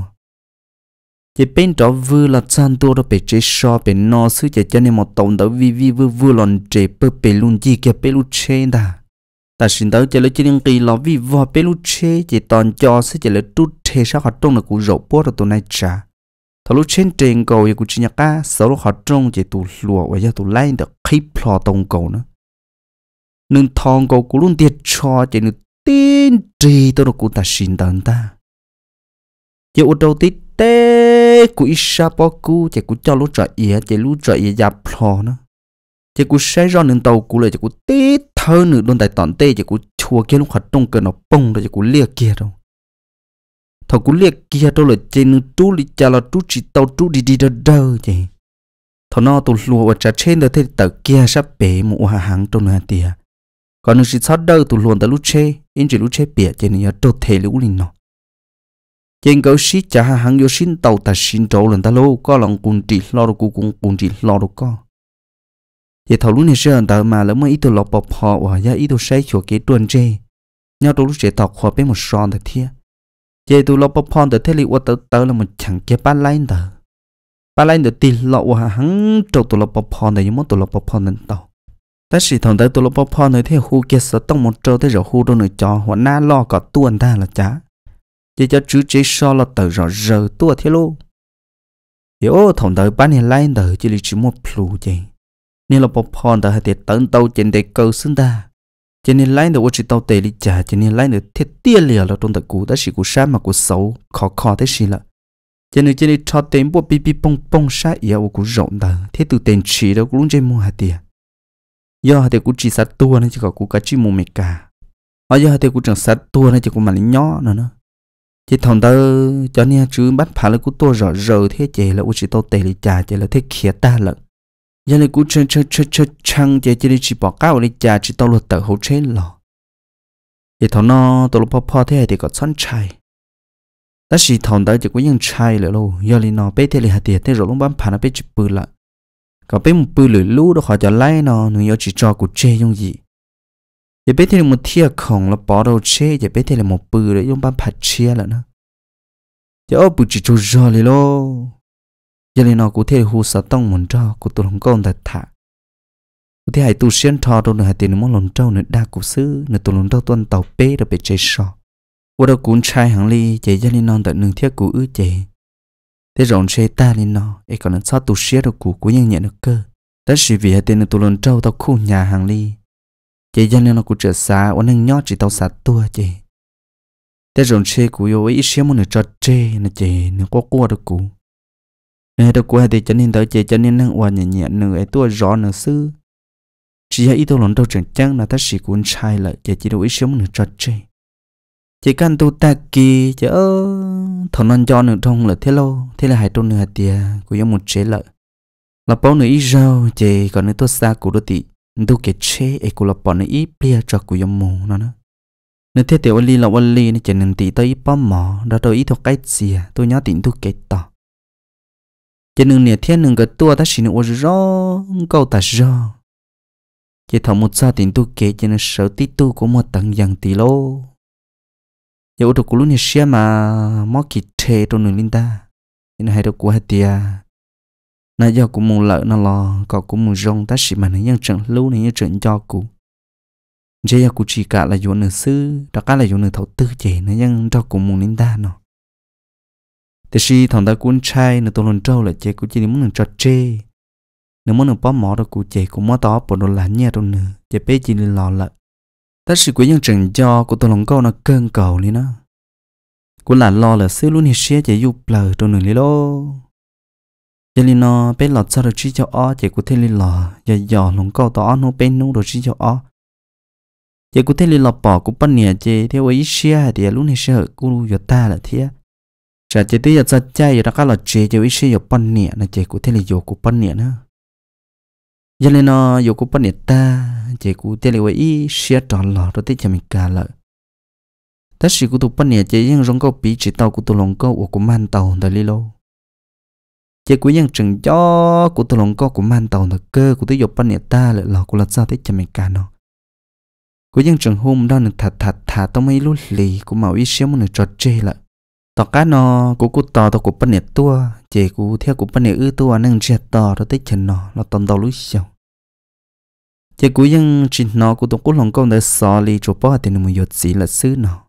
chỉ bên đó vừa là san tua đó bị chế so bị no sư chỉ cho nên một tổng đó vi vi vừa vừa lòn chế bơ bị luôn chỉ kia bị luôn chế ta ta xin tới chỉ lấy chỉ những kỳ lò vi vò bị luôn chế chỉ toàn cho sư chỉ lấy tút chế sao hoạt động là cũng rộ bố rồi tụi này trả thằng lúc trên trên cầu giờ cũng chỉ nhắc cá sau lúc hoạt động chỉ tụ lùa và giờ tụ lấy được khi plò tông cầu nữa nên thong cầu cú luôn tiệt cho chỉ nên tin trì tôi nó cũng ta xin tận ta giờ ở đầu tít tê cú ít sa bỏ cú chỉ cú cho lúc trời ỉa chỉ lúc trời ỉa dạp lò nó chỉ cũng sẽ do nên tàu cú lại chỉ cũng tít thơ nữa luôn tại tận tê chỉ cũng chua kia lúc hoạt động cơ nó bông rồi chỉ cũng liệt kia đâu thằng cũng liệt kia đâu là chỉ nên tu li cha là tu chỉ tàu tu đi đi đâu đâu chỉ thằng nó tụ lùa và trả trên đó thấy tàu kia sắp bể một hàng trong nhà tiệt còn nếu chỉ sát đâu tụ luôn ta lúc chê in chỉ lúc chê bịa cho nên đâu thể lũ linh nó trên cầu sĩ chả hàng yêu sinh tàu ta sinh trâu lần ta lô có lòng cùng trị lo được cùng cùng chỉ lo được co vậy thầu lúc này sẽ ta mà lỡ mà ít tụ lọc bọc họ và ya ít tụ say chỗ kế tuần chê nhau tụ lúc chê tàu khoa bên một son thật thiệt vậy tụ lọp bọc họ thật thế liệu tớ tớ là một chẳng kế ba lanh tớ ba lanh tớ tì lọ và hàng trâu tụ lọp bọc họ này nhưng mà tụ lọp bọc họ nên tàu ta chỉ thằng đấy tôi lo lúc bỏ nơi thế hu kia sợ tông một trâu thế rồi hu đâu nơi cho hoặc na lo cả tuần ta là chả chỉ cho chú chế so là tờ rõ rờ tua thế luôn yếu thằng đấy bán hiện lai đời chỉ lý chỉ một plu vậy nên là bỏ phòn tờ hay tiệt tấn tàu trên để cầu xứng ta cho nên lái được chỉ tàu tề đi chả cho nên lái được thiết tiên lìa là trong tờ cũ ta chỉ của sáng mà của xấu khó khó thế gì là cho nên cho nên cho tiền bộ pi pi bông bông sáng yếu của rộng đời thế từ tiền chỉ đâu cũng luôn chơi mua hạt tiền do hà thì cũng chỉ sát tua nên chỉ có cũng cá chi mù mệt cả do hà thì cũng chẳng sát tua nên chỉ có mảnh nhỏ nữa nữa chỉ thằng ta cho nên chứ bắt phá là cũng tua rõ rờ thế chế là cũng chỉ tao tệ lý chà chế là thế khía ta lận giờ này cũng chân chân chân chân chăng chỉ chế chỉ bỏ cao lý chà chỉ tao luật tờ hậu chế lò chỉ thằng nó tao lúc papa thế thì có sẵn chai ta chỉ thằng ta chỉ có những chai lỡ lâu giờ này nó bé thế là hà tiền thế rồi lúc bắt phá nó bé chụp bự lại ก็เป็นมือปืนหรือลู่ดอวขาจะไล่นอหนูยอจีจอกูเชยงยีอย่าไปเทเลมเทียของแล้วปอเราเชยอย่าไปเทเลมปืนเลยยงบ้านผัดเชียแล้วนะอย่าเอาปืนจีจูจอเลยล้อย่าเลยนอกูเทหูสต้องมุนจอกูตัวหลงก้นแต่ถากูเทหายตูเชียนทอตัวหนึ่งหายตีหนมองหลงเจ้าหนึ่งดากูซื้อหนึ่งตัวหลงเจ้าต้นเต่าเป้เราไปเจชอว่าเรากูนชายหังลีเจยันนอนแต่หนึ่งเทียกูอื้อเจ thế rộng xe ta lên nó ấy còn sao tu xe được cũ của nhân nhận được cơ tất sự vì hết tên tu lần trâu tao khu nhà hàng ly chị dân nên nó cũng trở xa ôn năng nhót chỉ tao xa tua chị thế rộng xe của yêu ấy xe muốn được cho chê nó chê nó có qua được cũ nè đâu qua thì cho nên tao chê cho nên năng hòa nhẹ nhẹ nửa ấy tua rõ nửa sư chỉ hay ít tu lần trâu chẳng chăng là tất sự cũng sai lại chị chỉ đâu ấy xe muốn được cho chê chỉ cần tu ta kỳ chứ thằng non cho nữa trong là thế lâu thế là hai trôn nửa tiền của giống một chế lợi là bao nửa ít rau chỉ còn nửa tôi xa của đôi tị tôi kể chế ấy của là bao nửa ít bia cho của giống mù nó nữa nếu thế tiểu ly là ôn ly nó chỉ nên tị tới ít bao mỏ đó tôi ít thuộc cái gì tôi nhớ tịnh tôi kể tỏ chỉ nên nè thiên nên cái tua ta xin ôn rau câu ta rau chỉ thằng một sao tịnh tôi kể chỉ nên sợ tít tu của một tầng dần tị lâu giờ ô tô cũ này xe mà mó kì thề trong nửa linh ta nên hai đâu quá tia na giờ cũng muốn lỡ nó lo có cũng muốn rong ta xí mà nãy giờ chẳng lâu nãy giờ chẳng cho cụ giờ giờ cụ chỉ cả là dùng nửa sư đó cả là dùng nửa thấu tư chỉ nãy giờ cho cụ muốn linh ta nó thế khi thằng ta cuốn trai nửa tôi lần trâu là chế cụ chỉ muốn nửa trò chê nếu muốn nửa bó mỏ đó cụ chế cũng mó tó bộ đồ lá nhẹ trong nửa chế bé chỉ lo lợn ta chỉ quý nhân chừng cho của tôi lòng câu nó cơn cầu đi nó cũng là lo là xíu luôn thì xe chạy du bờ trong đường lý lô giờ li nó bé lọt sao được chỉ cho o chạy của thế li lò giờ lòng câu tỏ nó bé nung được chỉ cho o giờ của thế li lò bỏ của bên nhà chạy theo ấy xe thì luôn thì xe của luôn ta là thế chả chạy tới giờ ra chạy giờ các là chạy giờ ấy xe giờ bên nhà là chạy của thế li giờ của bên nhà nữa giờ li nó giờ của bên nhà ta chỉ cú tiền liệu ý sẽ tròn lọ rồi tới chả mình cả lợi tất sĩ cú tụ bận nhẹ chỉ những rong câu bí chỉ tàu cú tụ lồng câu của cú man tàu đời li lô chỉ cú những chừng cho cú tụ lồng câu của man tàu đời cơ cú tới dục bận nhẹ ta lợi lọ cú lật sao tới chả mình cả nó cú những chừng hôm đó được thật thật thả tao mấy lúc lì cú mạo ý xe muốn được trò chơi lại tao cá nó cú cú tò tao cú bận nhẹ tua chỉ cú theo cú bận nhẹ ư tua nâng chết tò rồi tới chừng nó là tầm đầu lúc sau chỉ cú yên chỉ nó cú tổng cú lòng công để xò li chỗ bỏ thì nó mới yết gì là xứ nó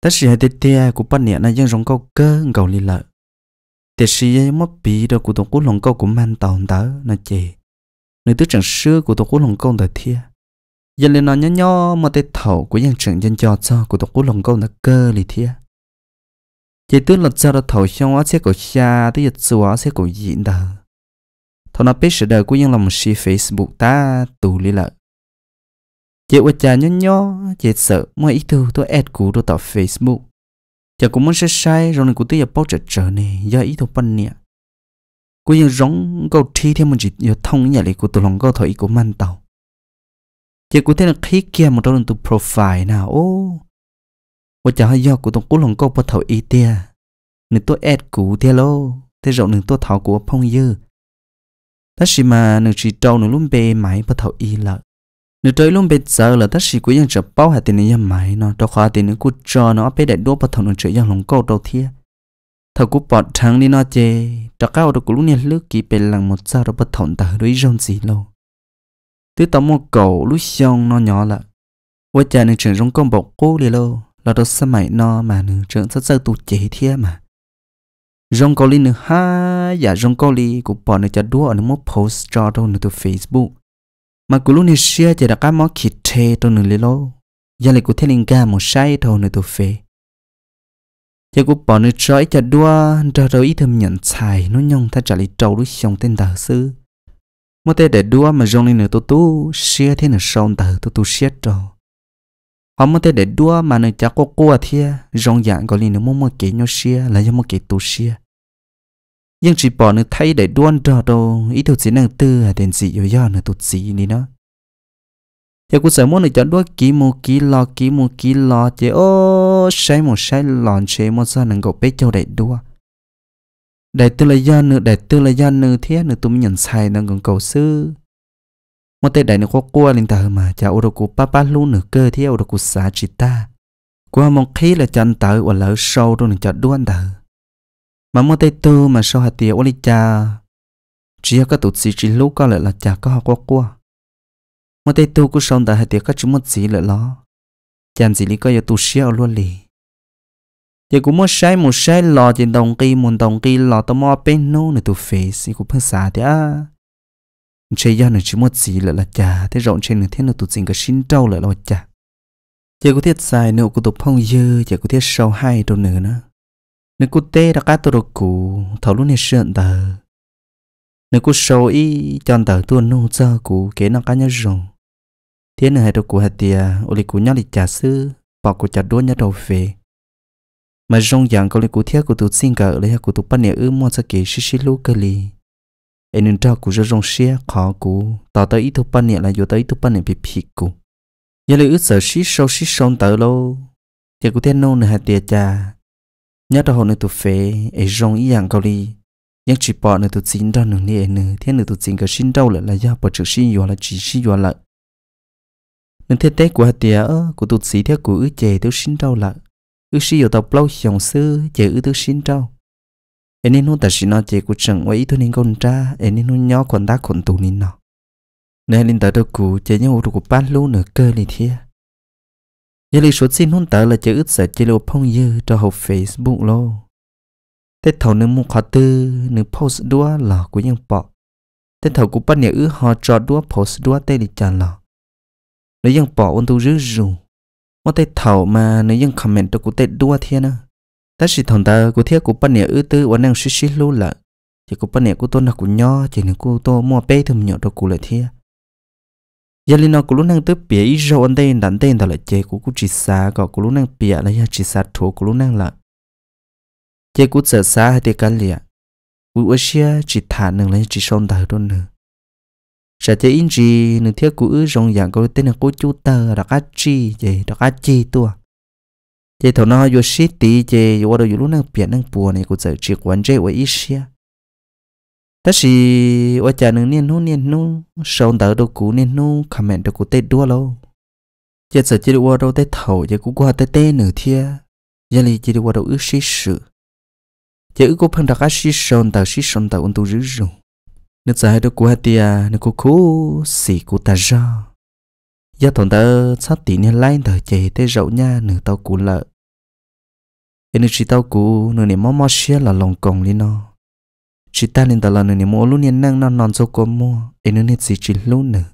tất sự hay tết tia cú bắt nhẹ này vẫn rong câu cơ gầu li lợ tết sự hay mất bì đó cú tổng cú lòng câu của mang tàu tớ nó chè nơi tứ chẳng xưa cú tổng cú lòng công để thia giờ lên nó nhớ nhó mà tết thầu của dân chẳng dân cho cho cú tổng cú lòng công nó cơ li thia chỉ tứ lật ra đó thầu xong á sẽ cổ xa tứ yết xua sẽ cổ gì đời thằng nó biết sự đời của những lòng si Facebook ta tù lý lợi chị ở cha nhó nhó chị sợ mọi ý thứ tôi ad cũ tôi tạo Facebook chị cũng muốn sẽ sai rồi này cũng tiếc bao trở trở này do ý thứ bận nè rong câu thi thêm một chút giờ thông nhà lý của tôi lòng câu ý của man tàu chị cũng thấy là khi kia một trong tôi profile nào ô và chả hay do của tôi cũng lòng câu bắt thổi ý tia nên tôi ad cũ tia lô thế rộng nên tôi thảo của phong dư ta chỉ mà nửa chỉ trâu nửa luôn bê máy bắt thầu y lợ nửa trời luôn bê giờ là ta chỉ cuối dân chập bao hạt tiền này máy nó đâu khóa tiền nửa cút cho nó bê đại đốt bắt thầu nửa trời dân lòng câu đầu thia thầu cú bọt thằng đi nó chê cho cao được cú lúc này lướt kỹ bê lằng một sao đó bắt thầu ta đối rong gì lâu từ tao một cầu lúc xong nó nhỏ lợ với cha nửa trường rong công bọc cố đi lâu là đâu sao mày nó mà nửa trường sắp giờ tụt chế thia mà rong có nữa ha ya dạ, rong có li cũng bỏ nữa cho đua ở nó post cho đâu nữa từ Facebook mà cũng luôn này share chỉ là cái món khịt thề đâu nữa lấy lâu giờ lại cũng thấy linh ga một sai đâu nữa từ phê giờ cũng bỏ nữa cho ít cho đua cho đâu ít thầm nhận xài nó nhông thay trả lại trâu lúc xong tên tờ sư một tay để đua mà rong lên nữa tôi tu share thế nữa xong tờ tôi tu share trâu họ một tay để đua mà nữa chả có cua thia rong dạng có linh nữa mua mua kỹ nhau share là do mua kỹ tu share nhưng chỉ bỏ nó thay để đuôn đỏ đồ ý thuật sĩ năng tư à đến gì yếu do nó thuật sĩ đi nó giờ cũng sợ muốn được chọn đuôi kí mô kí lo kí mô kí lo chế ô sai một sai lòn chế một sao năng gộp bế châu để đua để tư là do nữa để tư là do nữa thế nữa tụi mình nhận sai năng còn cầu sư một tay đại nó có cua lên tờ mà chả ô đồ cụ papa luôn nữa cơ thế ô đồ cụ xá chỉ ta qua một khi là chân tờ và lỡ sâu rồi chọn đuôi tờ mà mua tay tư mà sau hạt tiền ô li cha chỉ có tụt xì chỉ lúc có lợi là cha có học quá qua mua tay tư cũng xong đã hạt tiền có chỉ một gì lợi lo chàng gì lý có giờ tụt xíu luôn lì giờ cũng muốn sai một sai lò trên đồng kỳ một đồng kỳ lò tao mua bên nô này tụt phê xí cũng phải xả thế à chơi giờ này chỉ một gì lợi là cha thế rộng trên này thế nào tụt xin cái xin trâu lợi là cha giờ có thiết xài nữa cũng tụt phong dư giờ có thiết sâu hai đâu nữa nữa nếu cô tê đã cá tôi được cụ thầu luôn này sượn tờ nếu cô sâu ý chọn tờ tôi nô cho cụ kế nó cá nhớ rồng thế nữa hay được cụ hạt tiề ô lì cụ nhớ lịch trả sư bỏ cụ trả đua nhớ đầu về mà rong dạng có lẽ cụ thiết cụ tụt xin cả lấy cụ tụt bắt nhớ ư mua cho kỹ xí xí lú cái lì em nên cho cụ cho rong xía khó cụ tỏ tới ít thu bắt nhớ là vô tới ít thu bắt nhớ bị phì cụ giờ lấy ư sợ xí sâu xí sâu tờ lâu thì cụ thiết nô nữa hạt tiề cha nhớ đâu nữa tụ phê ấy rong ý anh cầu đi nhưng chỉ bỏ nữa tụ chín ra nửa nè nửa thế nữa tụ chính cái sinh đâu lại là do bỏ chữ sinh vừa là chỉ sinh vừa lại nên thế tế của hạt tía của tụ xí theo của ư chè tụ xin đâu lại ư xin vừa tao lâu dòng sư chè ư tụ sinh đâu anh nên hôn ta sinh nó chè của chẳng ấy tôi nên con tra anh nên hôn nhỏ con ta con tụ nên nó nên linh tới đâu cụ chè nhau tụ của bắt luôn nửa cơ này thiệt giờ lý số xin hôn tớ là chữ ướt sợ chế lộ phong dư cho hộp Facebook lô. Thế thầu nữ mục họ tư, nữ post đua lò của nhân bọ. Thế thầu của bắt nhớ ư họ cho đua post đua tê đi chàn lò. Nữ nhân bọ ôn tu rứ rù. Mà thế thầu mà nữ nhân comment cho của tê đua thiên à. Tất sĩ thằng ta của thiết của bắt nhớ ư tư và năng suy suy lưu lợ. Chỉ của bắt nhớ của tôi là của nhò chỉ nữ của tôi mua bê thùm nhỏ cho của lợi thiên giờ lên nó cũng luôn đang tới bia ít rồi anh tên đánh tên thà là chế của cô chị xa có cũng lúc đang bia là nhà chị xa thua cũng lúc đang là chế của sợ xa hay thì cái liền cũng ở xia chỉ thả nâng lên chị xong thở luôn nữa sợ chơi in gì nâng thiết cũng rong dạng có tên là cô chú tờ đặc ác chi chế đặc ác chi tua chế thầu nó vô xí tí chế vô đâu vô lúc đang bia đang buồn này cô sợ chị quan chế ở ít xia tất sĩ ở chợ nương niên nu niên nu sâu tờ đồ cũ niên nu comment đồ cũ tết đua lâu giờ sợ chỉ được đua đâu tết thầu giờ cũng qua tết tê nửa thia giờ lì chỉ đua đâu ước sĩ sự giờ ước cô phân đặc sĩ sâu tờ sĩ sâu tờ ôn tu rứ rù nước giờ đồ cũ tia nước cũ cũ xì cũ ta ra giờ thằng tờ sắp tỷ niên lai tờ chạy tết rậu nha nửa tàu cũ lợ energy tàu cũ nửa niệm mò mò xia là lòng còng lên nó chỉ ta lên tờ là nửa mua luôn nhiên năng non non số có mua em nên hết gì chỉ luôn nữa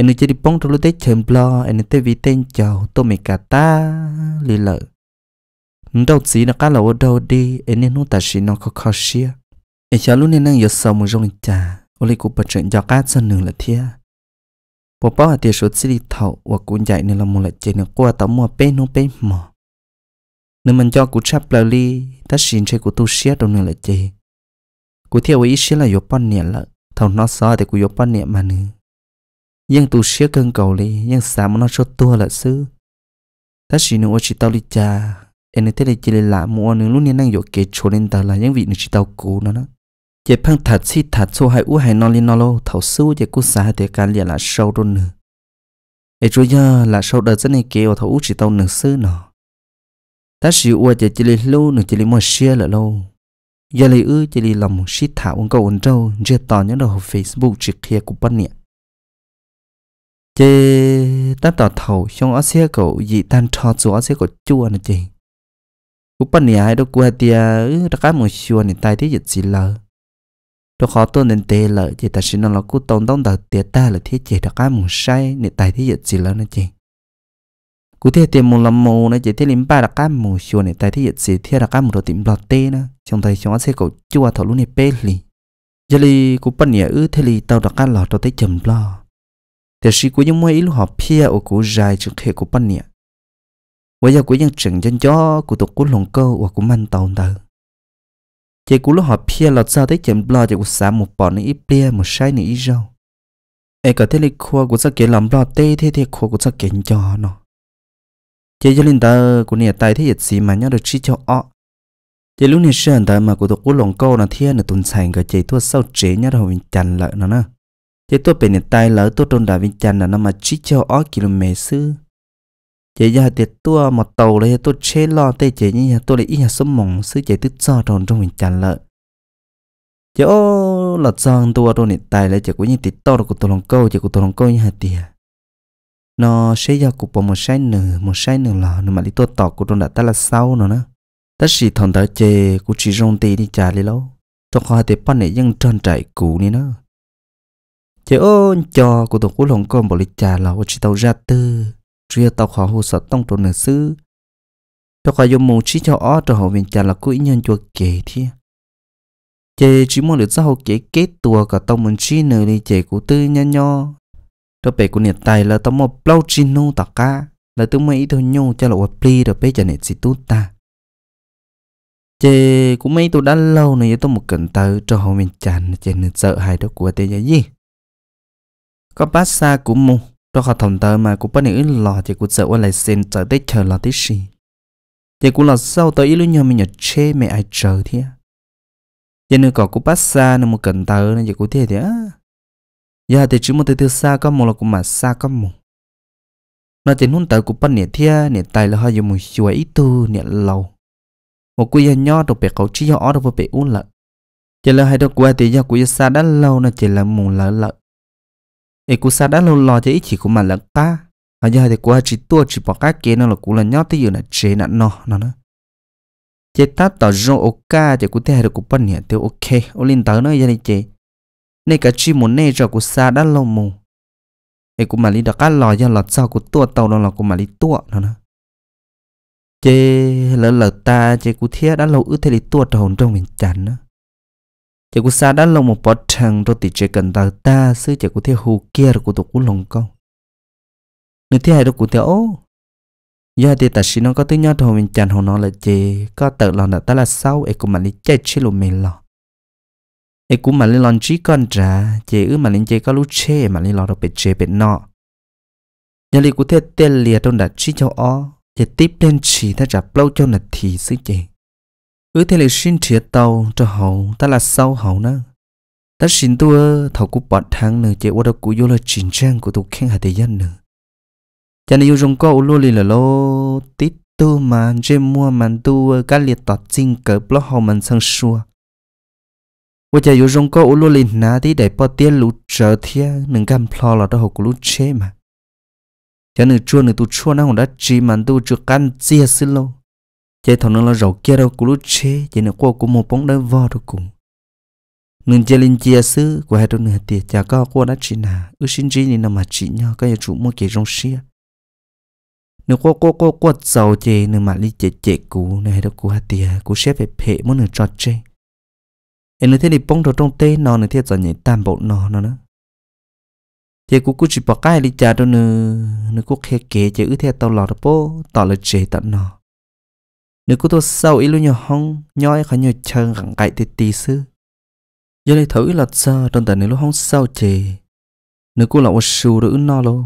em chỉ đi bóng trong lúc tết chèm lo em nửa tết vì tên chào tôi mày cả ta lì lợ đâu chỉ nó cá lẩu đâu đi em nên nó ta chỉ nó khó khó xia em chào luôn nhiên năng giờ sau một rong trà ô lì cũng bật chuyện cho cá chân nửa là thia bộ bảo tiệt số chỉ đi thầu và cũng dạy nên là một là chỉ nó qua tao mua bé nó bé mỏ nên mình cho cụ chắp lời ta xin chơi của tu sét đâu nữa là chơi กูเที่ยวอีชิละยปอนเนี่ยละเท่าน้อซอแต่กูยปอนเนี่ยมานึยังตูเชียเกินเก่าเลยยังสามน้อชดตัวละซื้อถ้าชินูโอชิตาลิจาเอ็นเทเลจิเลละมัวนึงลุ่นเนี่ยนั่งโยเกโชเลนตาละยังวินึชิตากูนะนะเจ็บพังถัดซีถัดโซไฮอู้ไฮนอลินอโลเท่าสู้เจ็บกูสาแต่การเลียละเศร้ารุนเนื้อเอจุยาละเศร้าเดินเสน่เกอเท่าอู้ชิตาหนึ่งซื้อเนาะถ้าชิวจะจิเลลูหนึ่งจิเลมัวเชียละโล giờ lấy ư chỉ lấy làm một shit thảo ông cầu ông trâu chia tỏ những đầu facebook trực kia của bọn nhẹ chế ta tỏ thầu trong ở xe cầu dị tan cho chỗ ở xe cầu chua nè chị của bọn nhẹ hay đâu qua tia ư đã cá một xua nè tay thế giật gì lờ đó khó tôi nên tê lợ chỉ ta xin nó là cú tông tông tờ tia ta là thế chị đã cá một sai nè tay thế giật gì lờ nè chị cú thế tiền mù làm mù này chỉ thế lim ba đặc cam mù xuôi này tại thế hiện gì thế đặc cam một đồ tìm lọt tê nữa trong tay chúng sẽ cậu chua thọ luôn này bê lì giờ lì cú bận nhẹ ư thế lì tàu đặc cam lọt đồ tới chầm lo thế sĩ của những mối ít họ pia ở cú dài trước thế cú bận nhẹ bây giờ của những chừng chân chó của tục cú lồng câu và cú măn tàu đời chỉ cú lúc họ pia lọt sao tới chầm lo chỉ cú xả một bọn này ít pia một sai này ít rau ai có thế lì khua của sẽ kiện làm lo tê thế thì khua của sẽ kiện cho nó chỉ cho linh tờ của nhà tài thế giật xí mà nhớ được chi cho ọ chỉ lúc này sơn tờ mà của tụ của lòng câu là thiên là tuần sành cái chế thua sau chế nhớ được mình chăn lợi nó nè chế thua bên nhà tài lỡ tôi trôn đã mình chăn là nó mà chi cho ọ km sư chỉ giờ thì tua một tàu lấy tôi chế lo tê chế như nhà tôi lấy ý nhà số mỏng sư chế tức cho tròn trong mình chăn lợi chế ô là giang tua trôn nhà tài lấy chỉ của những tiệt to của tụ lòng câu chỉ của tụ lòng câu như hạt tiệt nó sẽ do cục bộ một sai nửa một sai nửa lò nó mà đi tua tỏ của tôi đã ta là sau nó nữa ta chỉ thằng ta chơi của chỉ rong tì đi trả đi lâu trong khoa thì bắt này vẫn tròn trại cũ này nó chơi ôn cho của tôi của lòng con bỏ đi trả là của chỉ tàu ra tư chia tàu khó hồ sợ tông tôi nửa xứ trong khoa dùng một chỉ cho ó cho họ viên trả là của ý nhân chùa kể thi chơi chỉ muốn được sau kể kết tùa cả tông mình chỉ nữa đi chơi của tư nho nho đó bé cũng nhiệt tay là tao mua plau nô tao cá là tụi mấy thôi nhau cho là quạt pli rồi bé cho nhiệt xịt tút ta chê cũng mấy tôi đã lâu này tôi một cận tờ cho họ mình chán chê nên sợ hai đứa của tê gì có bát xa cũng mù đó họ thầm tờ mà cũng bắt nữ lò chê cũng sợ qua lại xin chờ tới chờ lò tới gì chê cũng là sau tới lúc nhau mình nhờ chê mẹ ai chờ thế chê nữa còn cũng bát xa nữa một cận tờ nên chê cũng thế thế á giờ dạ, thì chúng một từ xa có một là cũng mà xa có một nó chỉ nút tới của bắt nè thia nè tay là hơi dùng một chuỗi ít tu nè lâu một quý nhỏ được bẹt cậu chỉ do được đâu bẹt uốn lợn chỉ là hai đứa quê thì do quý xa đã lâu nó chỉ là mù lợ lợ ấy của xa đã lâu lo chỉ ít chỉ của mà lợn ta ở giờ thì qua chỉ tua chỉ bỏ cái kia nó là cũng là nhỏ tới giờ là chế nè nó nó nó chế tát tỏ rong ok chỉ cú thế được của bắt nè tiêu ok ô linh tới nó giờ này chế ในกะชีมุนเน่จอกุซาด้านลมูไอ้กูมาลีดอกกันลอยยันหลอดซอกูตัวเตาลงหลอกูมาลีตัวเนาะนะเจเลอเลอตาเจกูเทียด้านลอือเทลิตัวตรงตรงเหมือนจันนะเจกูซาด้านลงมปอดทางรถติเจกันตาตาซื้อเจกูเทียฮูเกียร์กูตัวกูลงก้องนึกเทียให้รถกูเทียโอ้ยาเดตัดชินก็ตื้อยอดทองเหมือนจันของน้องเลยเจก็เติร์ดหลอนแต่ละเศร้าไอ้กูมาลีเจ็ดชิลุเมลล์ ấy mà lên lon chỉ con trả chế ư mà lên chế có lú chê mà lên lò được bệt chế bệt nọ nhà lý của thế tên lìa trong đặt chỉ cho ó chế tiếp lên chỉ ta trả lâu cho nạt thì xứ chế ư thế là xin chia tàu cho hậu ta là sau hậu nữa ta xin tua thầu của bọn thằng nữa chế qua đâu của vô là chỉnh trang của tụ khen hạt thời gian nữa cho nên dùng có lô lì là lô tít tu mà chế mua mà tu cá liệt tọt chinh cỡ blog hậu mình sang xua ว่าจะอยู่ตรงก็อุลุลินนะที่ได้พอเตี้ยลุเจอเทียหนึ่งกันพลอเราต้องหกลุเชมาจะหนึ่งชั่วหนึ่งตัวชั่วนะของดัชจีมันตัวจุกันเจียสิโลจะถอนเราเราเกี่ยวกุลุเชจะหนึ่งกูกูโมปงได้วอทุกุงหนึ่งเจลินเจียซื้อกว่าให้ตัวหนึ่งเตียจะก็กูดัชจีนาอุชินจีนี่นำมาจีเนาะก็จะจุโมเกี่ยงเชียหนึ่งกูกูกูกูเจ้าเจหนึ่งมาลิเจเจกูในให้ตัวกูหัดเตียกูเชฟเพ่เพ่มันหนึ่งจอดเจ em nói thế thì bông đồ trong tê nó nữa thế giờ nhảy tam bộ nó nó nữa thì cũng cứ chỉ bỏ cái đi chả đâu nữa nữa cũng khé kế chứ ư thế tao lọt bố tao là chế tận nó nữa cũng tôi sau ý luôn nhỏ hông nhói khỏi nhỏ chân gặng cậy thì tí sư giờ này thử là sao trong tận này lúc hông sao chế nữa cũng là một sù rồi nó luôn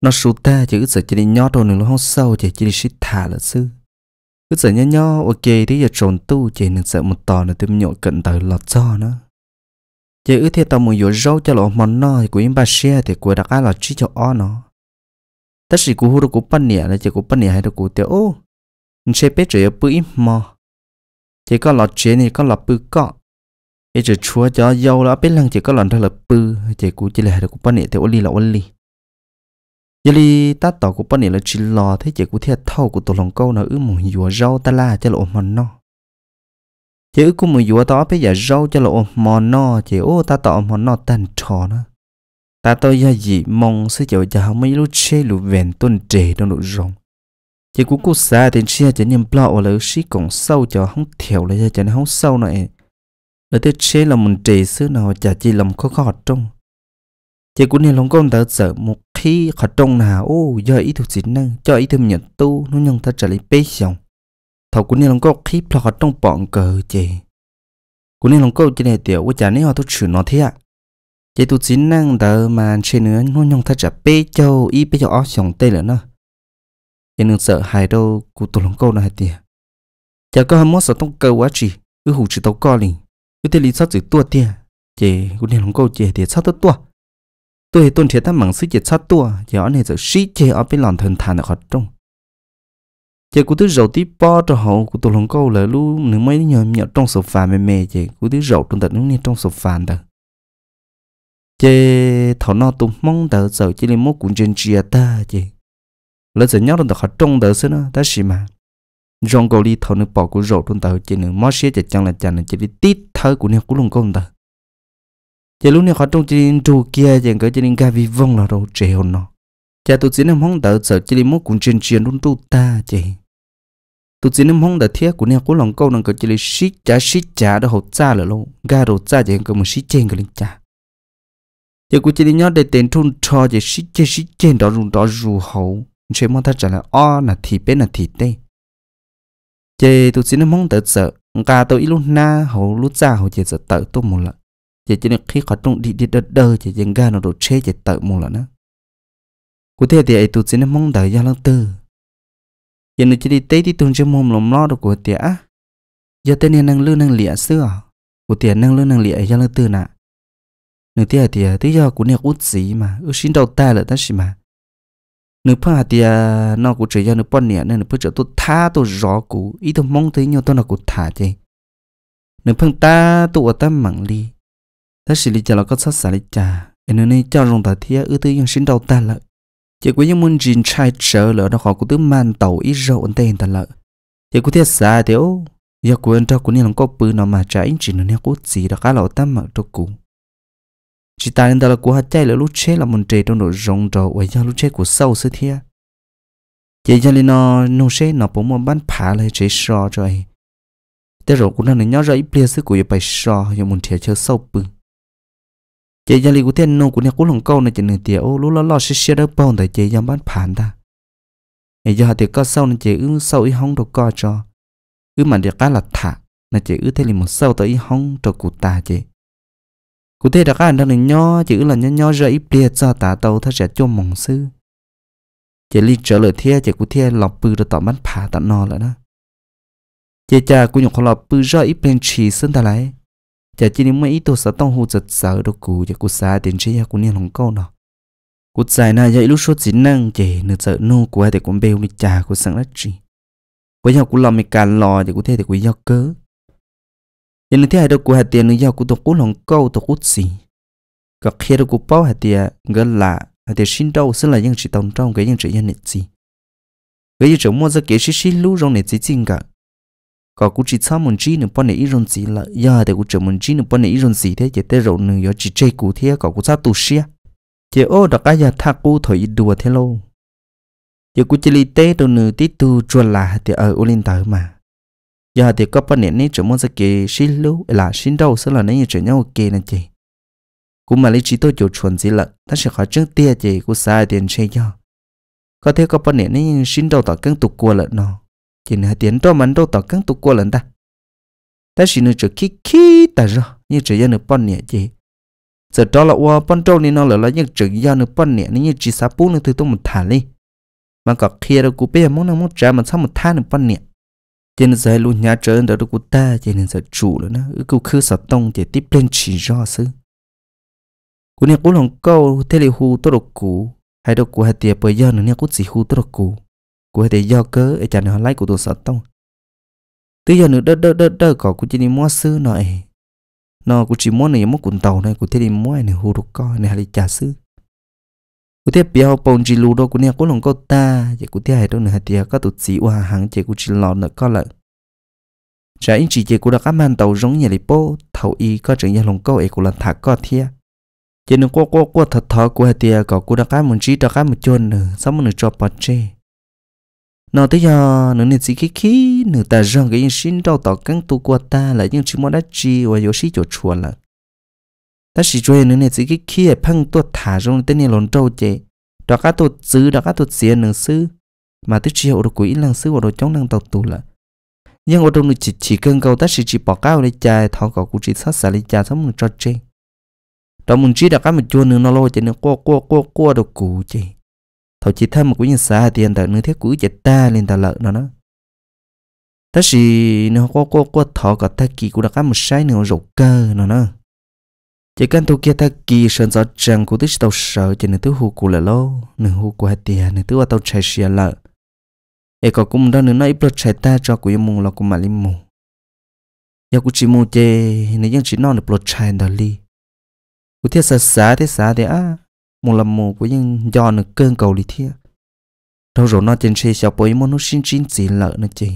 nó sù ta chứ ư giờ chỉ đi nhót rồi nữa lúc hông sao chế chỉ đi xịt thả là sư cứ sợ nho nho ok thì giờ trồn tu chỉ nên sợ một tò nữa tìm nhộn cận tới lọt cho nữa chỉ ước thiệt tao muốn dỗ rau cho lọ món thì của em bà xe thì của đặc ai là chỉ cho o nó tất sĩ của hú đồ của bắn nhẹ là chỉ của bắn nhẹ hay đồ của tiểu ô xe bé chỉ ở bự im mò chỉ có lọt chế này có lọ bự có. ít chỉ chúa cho dâu là biết lần chỉ có lọt thôi là bự chỉ của chỉ là đồ của bắn nhẹ thì ô li là ô li giờ đi ta tỏ của bọn này là chỉ lò thế chỉ của thiệt thâu của tổ lòng câu nó ư một dùa rau ta la cho lộ mòn nó chỉ ư của một dùa tỏ bây giờ rau cho lộ mòn nó chỉ ô ta tỏ mòn nó tan trò nó ta tỏ giờ gì mong sẽ chịu cho không mấy lúc chê lụ vẹn tuần trề trong nội rồng chỉ của cô xa thì chia cho nhầm bọ là sĩ còn sâu cho không thiểu là cho nó không sâu này là thế chế là mình trề xứ nào chả chỉ làm khó khó trong chỉ cũng nên lòng con ta sợ một khi khó trông nào ô giờ ý thuộc chính năng cho ý thêm nhận tu nó nhân thật trở lại bế xong thầu cũng nên lòng có khi là khó trông bọn cờ chê cũng nên lòng có chỉ này tiểu với chả nếu họ thuộc chữ nó thế ạ chỉ thuộc chính năng tờ mà trên nữa nó nhân thật trở bế châu ý bế châu ó xong tê nữa nó chỉ nên sợ hài đâu cụ tụ lòng câu này tiền chả có hâm mốt sợ tông cờ quá chỉ cứ hủ chữ tàu co liền cứ thế lý sao chữ tua tiền chê cũng nên lòng câu chê thì sao tất tua tôi tôn chế ta mảng sức chế sát tua giờ này giờ sĩ chế ở bên lòng thần thàn ở khát trong chế cú thứ dầu tí po cho hậu của tôi lòng câu là lu nếu mấy nhờ nhờ trong sổ phà mềm mềm chế cú thứ dầu trong tận lúc này trong sổ phà đó chế thảo nọ tôi mong tờ giờ chế lên mốt cũng trên chia ta chế lỡ giờ nhớ trong tờ khát trong tờ xưa nó ta xì mà rong câu đi thảo nước bỏ của dầu trong tờ chế nữa mót xe chạy chẳng là chẳng là chế đi tít thơ của nè cú lòng câu tờ giờ lúc này họ trong trên trụ kia chẳng có trên ga vi vong là đầu trèo nó cha tụi xin em hóng đợi sợ chỉ mốt cũng trên chuyện luôn trụ ta chị tụi xin em hóng đợi thiết của nhà của lòng câu nàng có chỉ xí chả xí chả đã hậu cha là lâu ga đầu cha chẳng có một xí chen cái linh cha giờ của chỉ nhớ để tiền thun cho chỉ xí chen xí chen đó rung đó rù hậu chế mong ta trả lời o ờ, là thịt bé là thịt tê chế tụi xin em hóng đợi sợ ga tôi ít lúc na hậu lúc cha hậu chỉ sợ tự tôi một lần chỉ chỉ khi có trong đi đi đợt đợt chỉ chỉ ga nó rồi chế chỉ tự mù là nó cụ thể thì ai tụi chỉ nó mong đợi gia lăng tư giờ nó chỉ đi tới đi tuần cho mồm lòng lo được của tiệt giờ tên này năng lưu năng lịa xưa cụ tiệt năng lưu năng lịa gia lăng tư nè nửa tiệt thì à, tí do của này út sĩ mà ước xin đầu ta là ta gì mà nửa pha thì à, nó cũng chỉ do nửa bận nè nên nửa bữa tôi tha tôi rõ cũ ý tôi mong thấy nhau tôi là cụ thả chứ nửa phần ta tôi ở tâm mảng ly ta xử lý cho là có sát xả lý trà nên nên cho rồng ta thia ư tư yên sinh đầu ta lợi chỉ quý những môn trình trai trở lỡ đó họ cũng tứ mang tàu ít rậu anh tên ta lợi chỉ quý thiết xa thiếu giờ anh cho cũng nên làm có bự nó mà trái chỉ nó nên cố gì đó cá lẩu tam mặc cho cụ chỉ ta nên ta là của hạt chay là lúc chết là môn trề trong độ rộng trò quay do lúc chết của sâu sơ thia chỉ cho nên nó nông sẽ nó bỗng muốn bán phá lại chế cho anh, thế rồi cũng là nhớ ra ít bia sức của yêu bài sò yêu môn thiệt chơi sâu bự chế gia li của thiên nông của nhà cũ lòng câu này chỉ nửa tiệt ô lú lo lo xí xí đó bao tại chị giang bán phản ta ấy giờ thì có sau này chế ư sau ý hong đầu co cho ư mà được cái là thả này chế ư thế liền một sau tới ý hong đồ cụ ta chế cụ thế là các anh đang này nho chế ư là nho nho rơi ít bia cho tả tàu thay sẽ cho mỏng sư chế li trở lại thiên chế cụ thiên lọc bự được tỏ bán phả tận nò lại đó chế cha cụ nhục lọc bự rơi ít bên chỉ sơn ta lại chả chỉ nên mấy ít tôi sợ tông hồ giật sợ đâu cũ, chả cũ xa tiền chơi cũ niên lòng câu nào cú xài na vậy lúc số chín năng chả nửa sợ nô của ai thì cũng bêu mi chả cú sáng lách gì cú nhau cú làm mi càn lò chả cú thế thì cú giao cớ giờ nửa thế hai đâu cú hạt tiền nửa giao cú tôi cú lòng câu tôi cú gì cả khi đâu cũ bao hai tiền gần lạ hai tiền xin đâu xin là những chỉ tông trong cái những chỉ nhân nịch gì cái gì chỗ mua ra cái xí xí lú trong nịch gì chính cả có cũng chỉ sao mình chỉ nữa bọn này ít rộn gì là giờ để cũng chờ mình chỉ nữa bọn này ít rộn gì thế chỉ tới rộn nữa giờ chỉ chơi cụ thế có cũng sao tu xia chỉ ô đặc cái giờ thắc cụ thôi đùa thế lâu giờ cũng chỉ li tế đồ nữa tí tu chuẩn là thì ở ulin tới mà giờ thì có bọn này nít chỉ muốn sẽ kì xin lú là xin đâu sẽ là nấy chỉ nhau kia nè chị cũng mà lấy chỉ tôi chủ chuẩn gì là ta sẽ khỏi chứng tia chị cũng sai tiền chơi giờ có thể có bọn này nít xin đâu tỏ cứng tục qua lợn nào chỉ là tiền đó mình đâu tao cắn tụ qua lần ta ta chỉ nó chỉ khi khi ta rồi như chỉ dân được bao nhiêu chứ giờ đó là qua bao nhiêu nên nó là là như chỉ dân được bao nhiêu nên như chỉ sáu bốn nữa thì tôi một thả đi mà có khi đó cũng bây muốn nó muốn trả mà sao một tháng được bao nhiêu chỉ là giờ luôn nhà trở đó được của ta chỉ là giờ chủ rồi nó cứ cứ sợ tông chỉ tiếp lên chỉ do xứ cũng như cũng lòng câu thế là hù tôi được cũ hay được cũ hay tiệp bây giờ nữa cũng chỉ hù tôi được cũ của thì do cớ ở chả họ lấy của tôi sợ tông từ giờ nữa đỡ đỡ đỡ đỡ có của chỉ đi mua sư nội nó của chỉ mua này mua cuốn tàu này của thế đi mua này hồ đục coi này hay trả sư của thế biểu bông chỉ lù đó của nhà của lòng cô ta chỉ của thế hay đâu nữa thì có tụt sĩ hòa hàng chỉ của chỉ lọ nữa có lợi trả anh chỉ chỉ của đã các man tàu giống như là bố thầu y có chuyện nhà lòng cô ấy của lần thả có thiệt chỉ nên qua qua qua thật thọ của hai tia có cú đã cái một trí đã cái một chôn nữa một nửa cho bọt chê nó tới giờ nó nên chỉ cái khí nó ta rằng cái nhân sinh đâu tỏ căng tu qua ta là những chỉ món đã chi và yếu sĩ chỗ chuồn là ta chỉ cho nó nên chỉ cái khí ở phăng tu thả trong tên này lồn trâu chế, đó các tu dữ đó các tu xía nó sư mà tới chỉ hậu đồ quỷ lăng sư và đồ chống năng tàu tu là nhưng ở trong chỉ chỉ cần câu ta chỉ chỉ bỏ cao để chạy thọ cầu cụ chỉ sát xả để chạy sống một cho chơi đó một chỉ là cái một chua nữa nó lôi chạy nó qua qua qua qua đồ cũ chơi thôi chỉ thêm một cái như xa thì anh ta nữa thế cũ chạy ta lên ta lợ nó đó ta chỉ nó có có có thọ có ta kỳ cũng đã có một sai nữa rụt cơ nó đó chỉ cần tôi kia ta kỳ sơn gió trăng của tôi tao sợ cho nên tôi hù cụ là lâu nên hù cụ hai tiền nên tôi tao chạy xe lợ e có cũng đó nữa nói bớt chạy ta cho của em là cũng mà lim mùng giờ cũng chỉ mù chê nên những chỉ non được bớt chạy đó li cũng thiết xa xa thế xa thế à một là một của những do nó cơn cầu lý thiệt đâu rồi nó trên xe xào bởi món nó xin xin chỉ lợ nó chị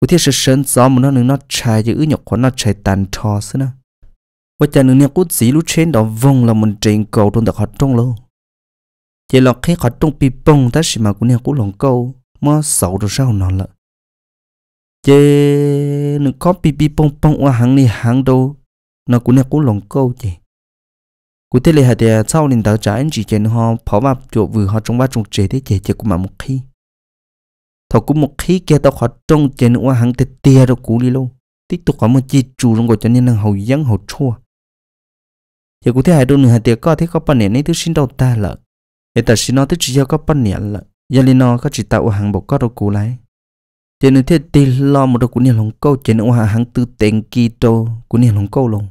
của thiết sự sớm gió mà nó nên nó chạy chứ nhọc của nó chạy tàn thò xí nè và chả nương niệm cút xí lú trên đó vùng là một trình cầu trong đặc hoạt trong lâu chỉ là khi hoạt trong bị bông ta xí mà của niệm cút lòng câu mà sầu rồi sao nó lợ chỉ nương có bị bị bông bông ở hàng này hàng đâu nó của niệm cút lòng câu chỉ cụ thể là hạt địa sau nên tạo trả anh chỉ trên họ phó vào chỗ vừa họ trong ba trong chế thế chế chế cũng mà một khi thọ cũng một khi kia tao họ trong trên qua hàng tết tia rồi cũ đi luôn tiếp tục có một chi chủ trong gọi cho nên là hậu dân hậu chua giờ cụ thể hai đôi nửa hai địa có thấy có bản nền ấy thứ sinh đầu ta lợ để ta xin nó thứ chỉ cho có bản nền lợ giờ lên nó có chỉ tạo hàng bộ có đâu cũ lại trên nửa thế tê lo một đâu cũ nền lòng câu trên qua hàng tư tiền kỳ tô cũ nền lòng câu luôn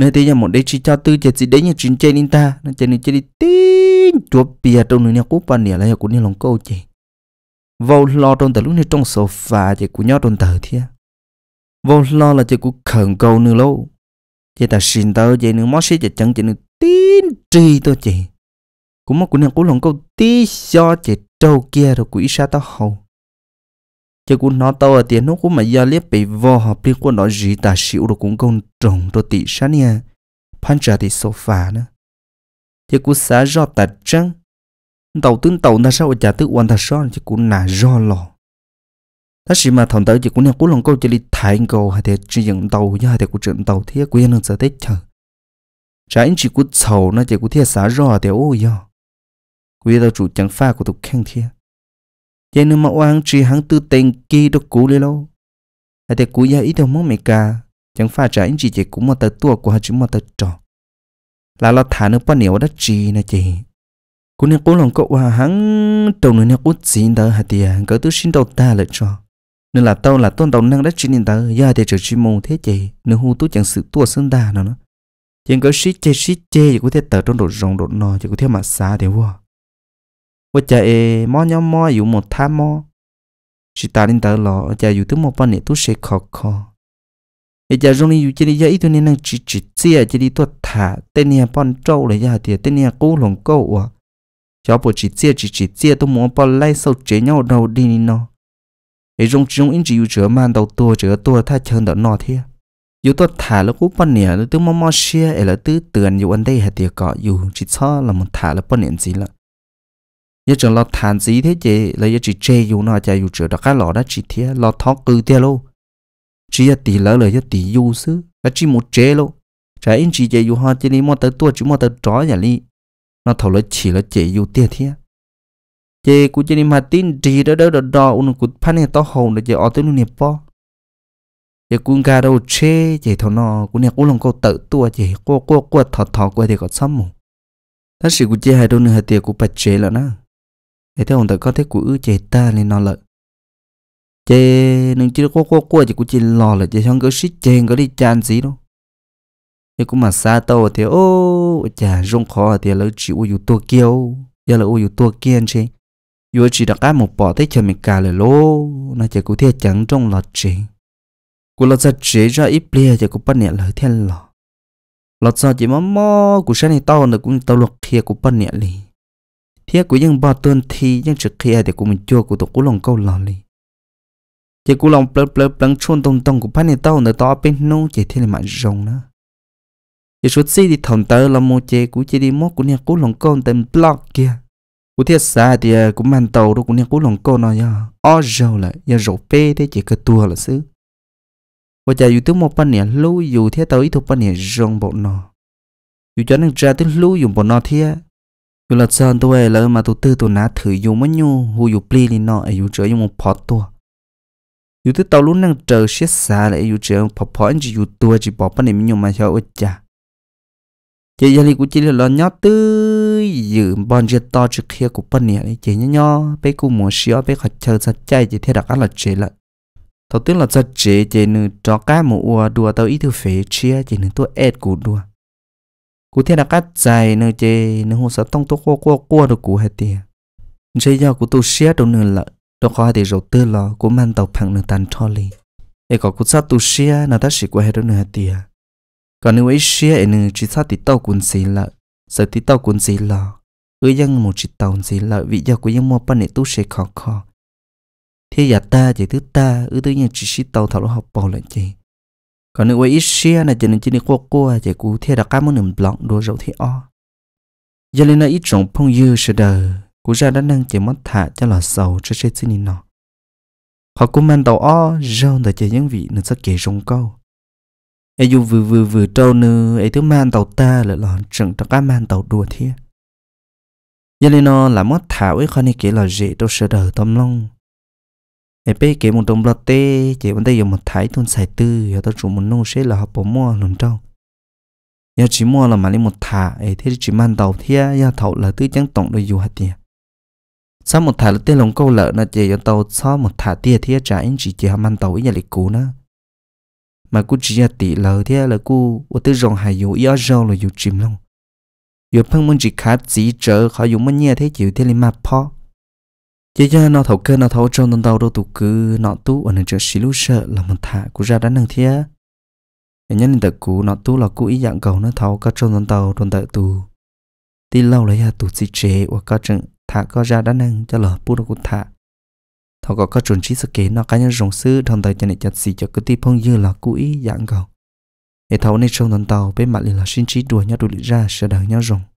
nơi đây là một đây chỉ cho tư chỉ chỉ đấy như chính trên in ta nó trên nên chỉ đi tin chúa bia trong nơi nhà cũ bàn nhà lại cũng nhà lòng câu chị vô lo trong từ lúc này trong sofa chị của nhớ trong từ thế, vô lo là chị của khẩn cầu nữa lâu chị ta xin tớ chị nữa mất chị chẳng chị nữa tin trì tôi chị cũng mất của nhà cũ lòng câu tí do chị trâu kia rồi quỷ sa tao hầu chứ cũng nó tao ở tiền nó cũng mà gia liếp bị vò họp liên quan đó gì ta xỉu được cũng công trồng rồi tị sát nha pan trả thì sofa nữa chứ cũng xả do ta trăng tàu tướng tàu ta sao ở trả tức quan ta sao chỉ cũng nà do lò ta chỉ mà thằng tớ chứ cũng nhà cũng lòng câu chỉ đi thái cầu hay thế chỉ dựng tàu nhá hay thế cũng chuyện tàu thế cũng nên giờ thích chờ trái anh chỉ cũng sầu nó chỉ cũng thế xả do thì ô yo quý tao chủ chẳng pha của tục khen thiệt Vậy nếu mà oan trì hắn tư tình kỳ đó cú lê lâu Hãy để cú gia ý theo mong mẹ cả Chẳng phải trả anh chị chị cũng mà tới tua của hắn chứ mà tới trò Là lo thả nữa bao nhiêu đó trì nè chị Cú nè cú lòng cậu hòa hắn Trầu nữa nè cú xin đỡ hả tìa Cỡ tư xin đầu ta lại trò Nên là tao là tôn đầu năng đất trì nên tớ giờ để trở trì mù thế chị nếu hù tú chẳng sự tua sơn ta nào nữa Chẳng cỡ xí chê xí chê Chỉ có thể tớ trong đồ rồng đồ nò Chỉ có thể mà xa thế vô ว่าจะเอมอนยอมมออยู่หมดท่ามอชิตาลินตาหลอจะอยู่ถึงหมดปันเนี่ยตุเชคอคอไอจะตรงนี้อยู่จะได้ยาอีตัวนี้นั่งจิจิเสียจะได้ตัวถาเตเนี่ยป้อนเจ้าเลยยาเตียเตเนี่ยกู้หลงกู้อ่ะชอบปวดจิเสียจิจิเสียตัวหมอป้อนไล่เศร้าเจียวเราดีนี่เนาะไอตรงตรงอินจิอยู่เจอมันตัวตัวเจอตัวถ้าเชิญเดนอเทียอยู่ตัวถาแล้วกู้ป้อนเนี่ยแล้วตัวมอมอเชียไอแล้วตื้อเตือนอยู่อันได้หาเตียเกาะอยู่จิซ้อละมันถาแล้วป้อนเนี่ยสิละ nhớ chừng lo thàn gì thế chị là nhớ chỉ chê dù nó chả dù chữa đó cái lọ đó chị thế lo thóc cứ thế luôn chỉ là tỷ lỡ lời cho tỷ dù xứ là chỉ một chê luôn chả anh chị chê dù hoa chỉ đi mua tới tua chỉ mua tới chó nhà li nó thầu là chỉ là chê dù tiền thế chị cũng chỉ đi mà tin gì đó đó đó đó uống cũng phát này tao hồn để chị ở tới luôn nè po giờ cũng gà đâu chê chị thầu nó cũng nè cũng lòng câu tự tua chị cô cô cô thọ thọ quay thì có sắm mù thật sự cũng chê hai đôi nữa hai cũng bạch chê là na thế thế ông ta có thế của chế ta nên nó lợi chế nên chỉ có quá quá chỉ của chỉ lò là chế xong cái shit chế có đi chan gì đâu thế cũng mà xa tàu thì ô chả rung khó thì lỡ chịu u tua kia giờ là u tua kia chứ vừa chỉ đặt cái một bỏ thế chờ mình cả lời lô nó chỉ có thể chẳng trong lọt chế của lọt ra chế ra ít bia chỉ có bắt nhẹ lời thiên lọ lọt ra chỉ mắm mò của sáng này tàu nó cũng tàu lọt kia của bắt nhẹ liền phía của những bao tuần thì những trực khi để của mình chua của tổ cú lòng câu lò lì chỉ cú lòng plơ plơ plăng chôn tông tông của pan này tao nữa to bên nô chỉ thế là mạng rồng nữa chỉ suốt xí thì thòng tơ là một chế của chỉ đi mốt của nhà cú lòng câu tên blog kia của thiết xa thì ờ, cú mang tàu đó của nhà cú lòng câu nó ya o râu là ya râu pê thế chỉ cơ tua là xứ và chả dù thứ một pan này lưu dù thế tao ít thuộc pan này rồng bộ nó dù cho nên ra thứ lưu dùng bộ nó thế อยู่ละเซินตัวเอแล้วมาตัวตื้อตัวน้าถืออยู่มันอยู่หูอยู่ปลีนี่เนาะอยู่เจออยู่มันพอตัวอยู่ที่เตาลุ้นนั่งเจอเสียสาเลยอยู่เจอพอพออันจีอยู่ตัวจีบอกปันนี่มันอยู่มาเช้าอุจจาเจียลีกูจีเลยล้อย้อตื้อยืมบอลเจียต่อจีเคียกูปันเนี่ยเจียย้อไปกูหมูเชียวไปขัดเชิญสัจใจจีเทดักอันละเจละ头 tiên là giật chế chế nữ cho cá mù ua đùa tàu ý thư phế chia chế nữ tua ẹt củ đùa cú thiên đặc dài nơ chê nơ hồ sợ tông tố qua qua qua được cú hết tiền chơi do cú tu xé đâu nơ lợ đó khó hết rồi tư lò cú mang tàu phẳng nơ tàn cho li e có cú sát tu xé nơ ta xỉ qua hết đâu nơ còn nếu ấy xé nơ chỉ sát tí tàu cuốn xì lợ sợ tí tàu cuốn xì lò ư dân một chỉ tàu xì lợ vì do cú dân mua pan để tu xé khó khó thế giờ ta chỉ thứ ta thứ nhân chỉ xí tàu thảo học bò lại chơi còn nếu ít xe này chỉ nên chỉ đi qua qua chỉ cú theo đặc cám một blog đồ rượu thì o giờ lên là ít trồng phong dư sẽ đờ cú ra đã nâng chỉ mất thả cho là sầu cho chết xin nó họ cũng mang tàu o rau để chỉ những vị nên sẽ kể rong câu ai dù vừa vừa vừa trâu nư ai thứ mang tàu ta là lòn trừng đặc cám mang tàu đùa thiệt giờ lên nó là mất thả với con này kể là dễ đâu sẽ đờ tâm long ai bé kể một đồng lót tê chỉ vấn đề dùng một thái tuần xài tư giờ tao chủ muốn nông sẽ là học bỏ mua lần trâu chỉ mua là mà lấy một thả ai thế chỉ mang đầu thia giờ thầu là tư chẳng tổng được dù hạt tiền sau một thả là tê lòng câu lợn là chỉ giờ tàu sau một thả tia thia trả chỉ chỉ ham mang tàu ấy nhà lịch cũ nữa mà cô chỉ là tỷ lờ thế là cô ở tư hải dù yếu rau là dù chìm lòng dù phân muốn chỉ khá chỉ trở khỏi dù mất nhẹ thế chịu thế lên mà chỉ cho nó thấu cơ nó thấu trong tận tàu đâu tụ cứ nó tu ở nơi chợ xí lú sợ là một thả của ra đánh năng thia nhân nên tự cú nó tu là cú ý dạng cầu nó thấu các trong tận tàu tồn tại tù đi lâu lấy à tù chỉ chế hoặc các trận thả có ra đánh năng cho lỡ bút nó cũng thả thấu có các chuẩn trí sự kế nó cá nhân rồng sư trong tự cho nên chặt xì cho cứ tiếp phong dư là cú ý dạng cầu để thấu nên trong tận tàu bên mặt là sinh trí đùa nhau đùa ra sẽ đằng nhau rồng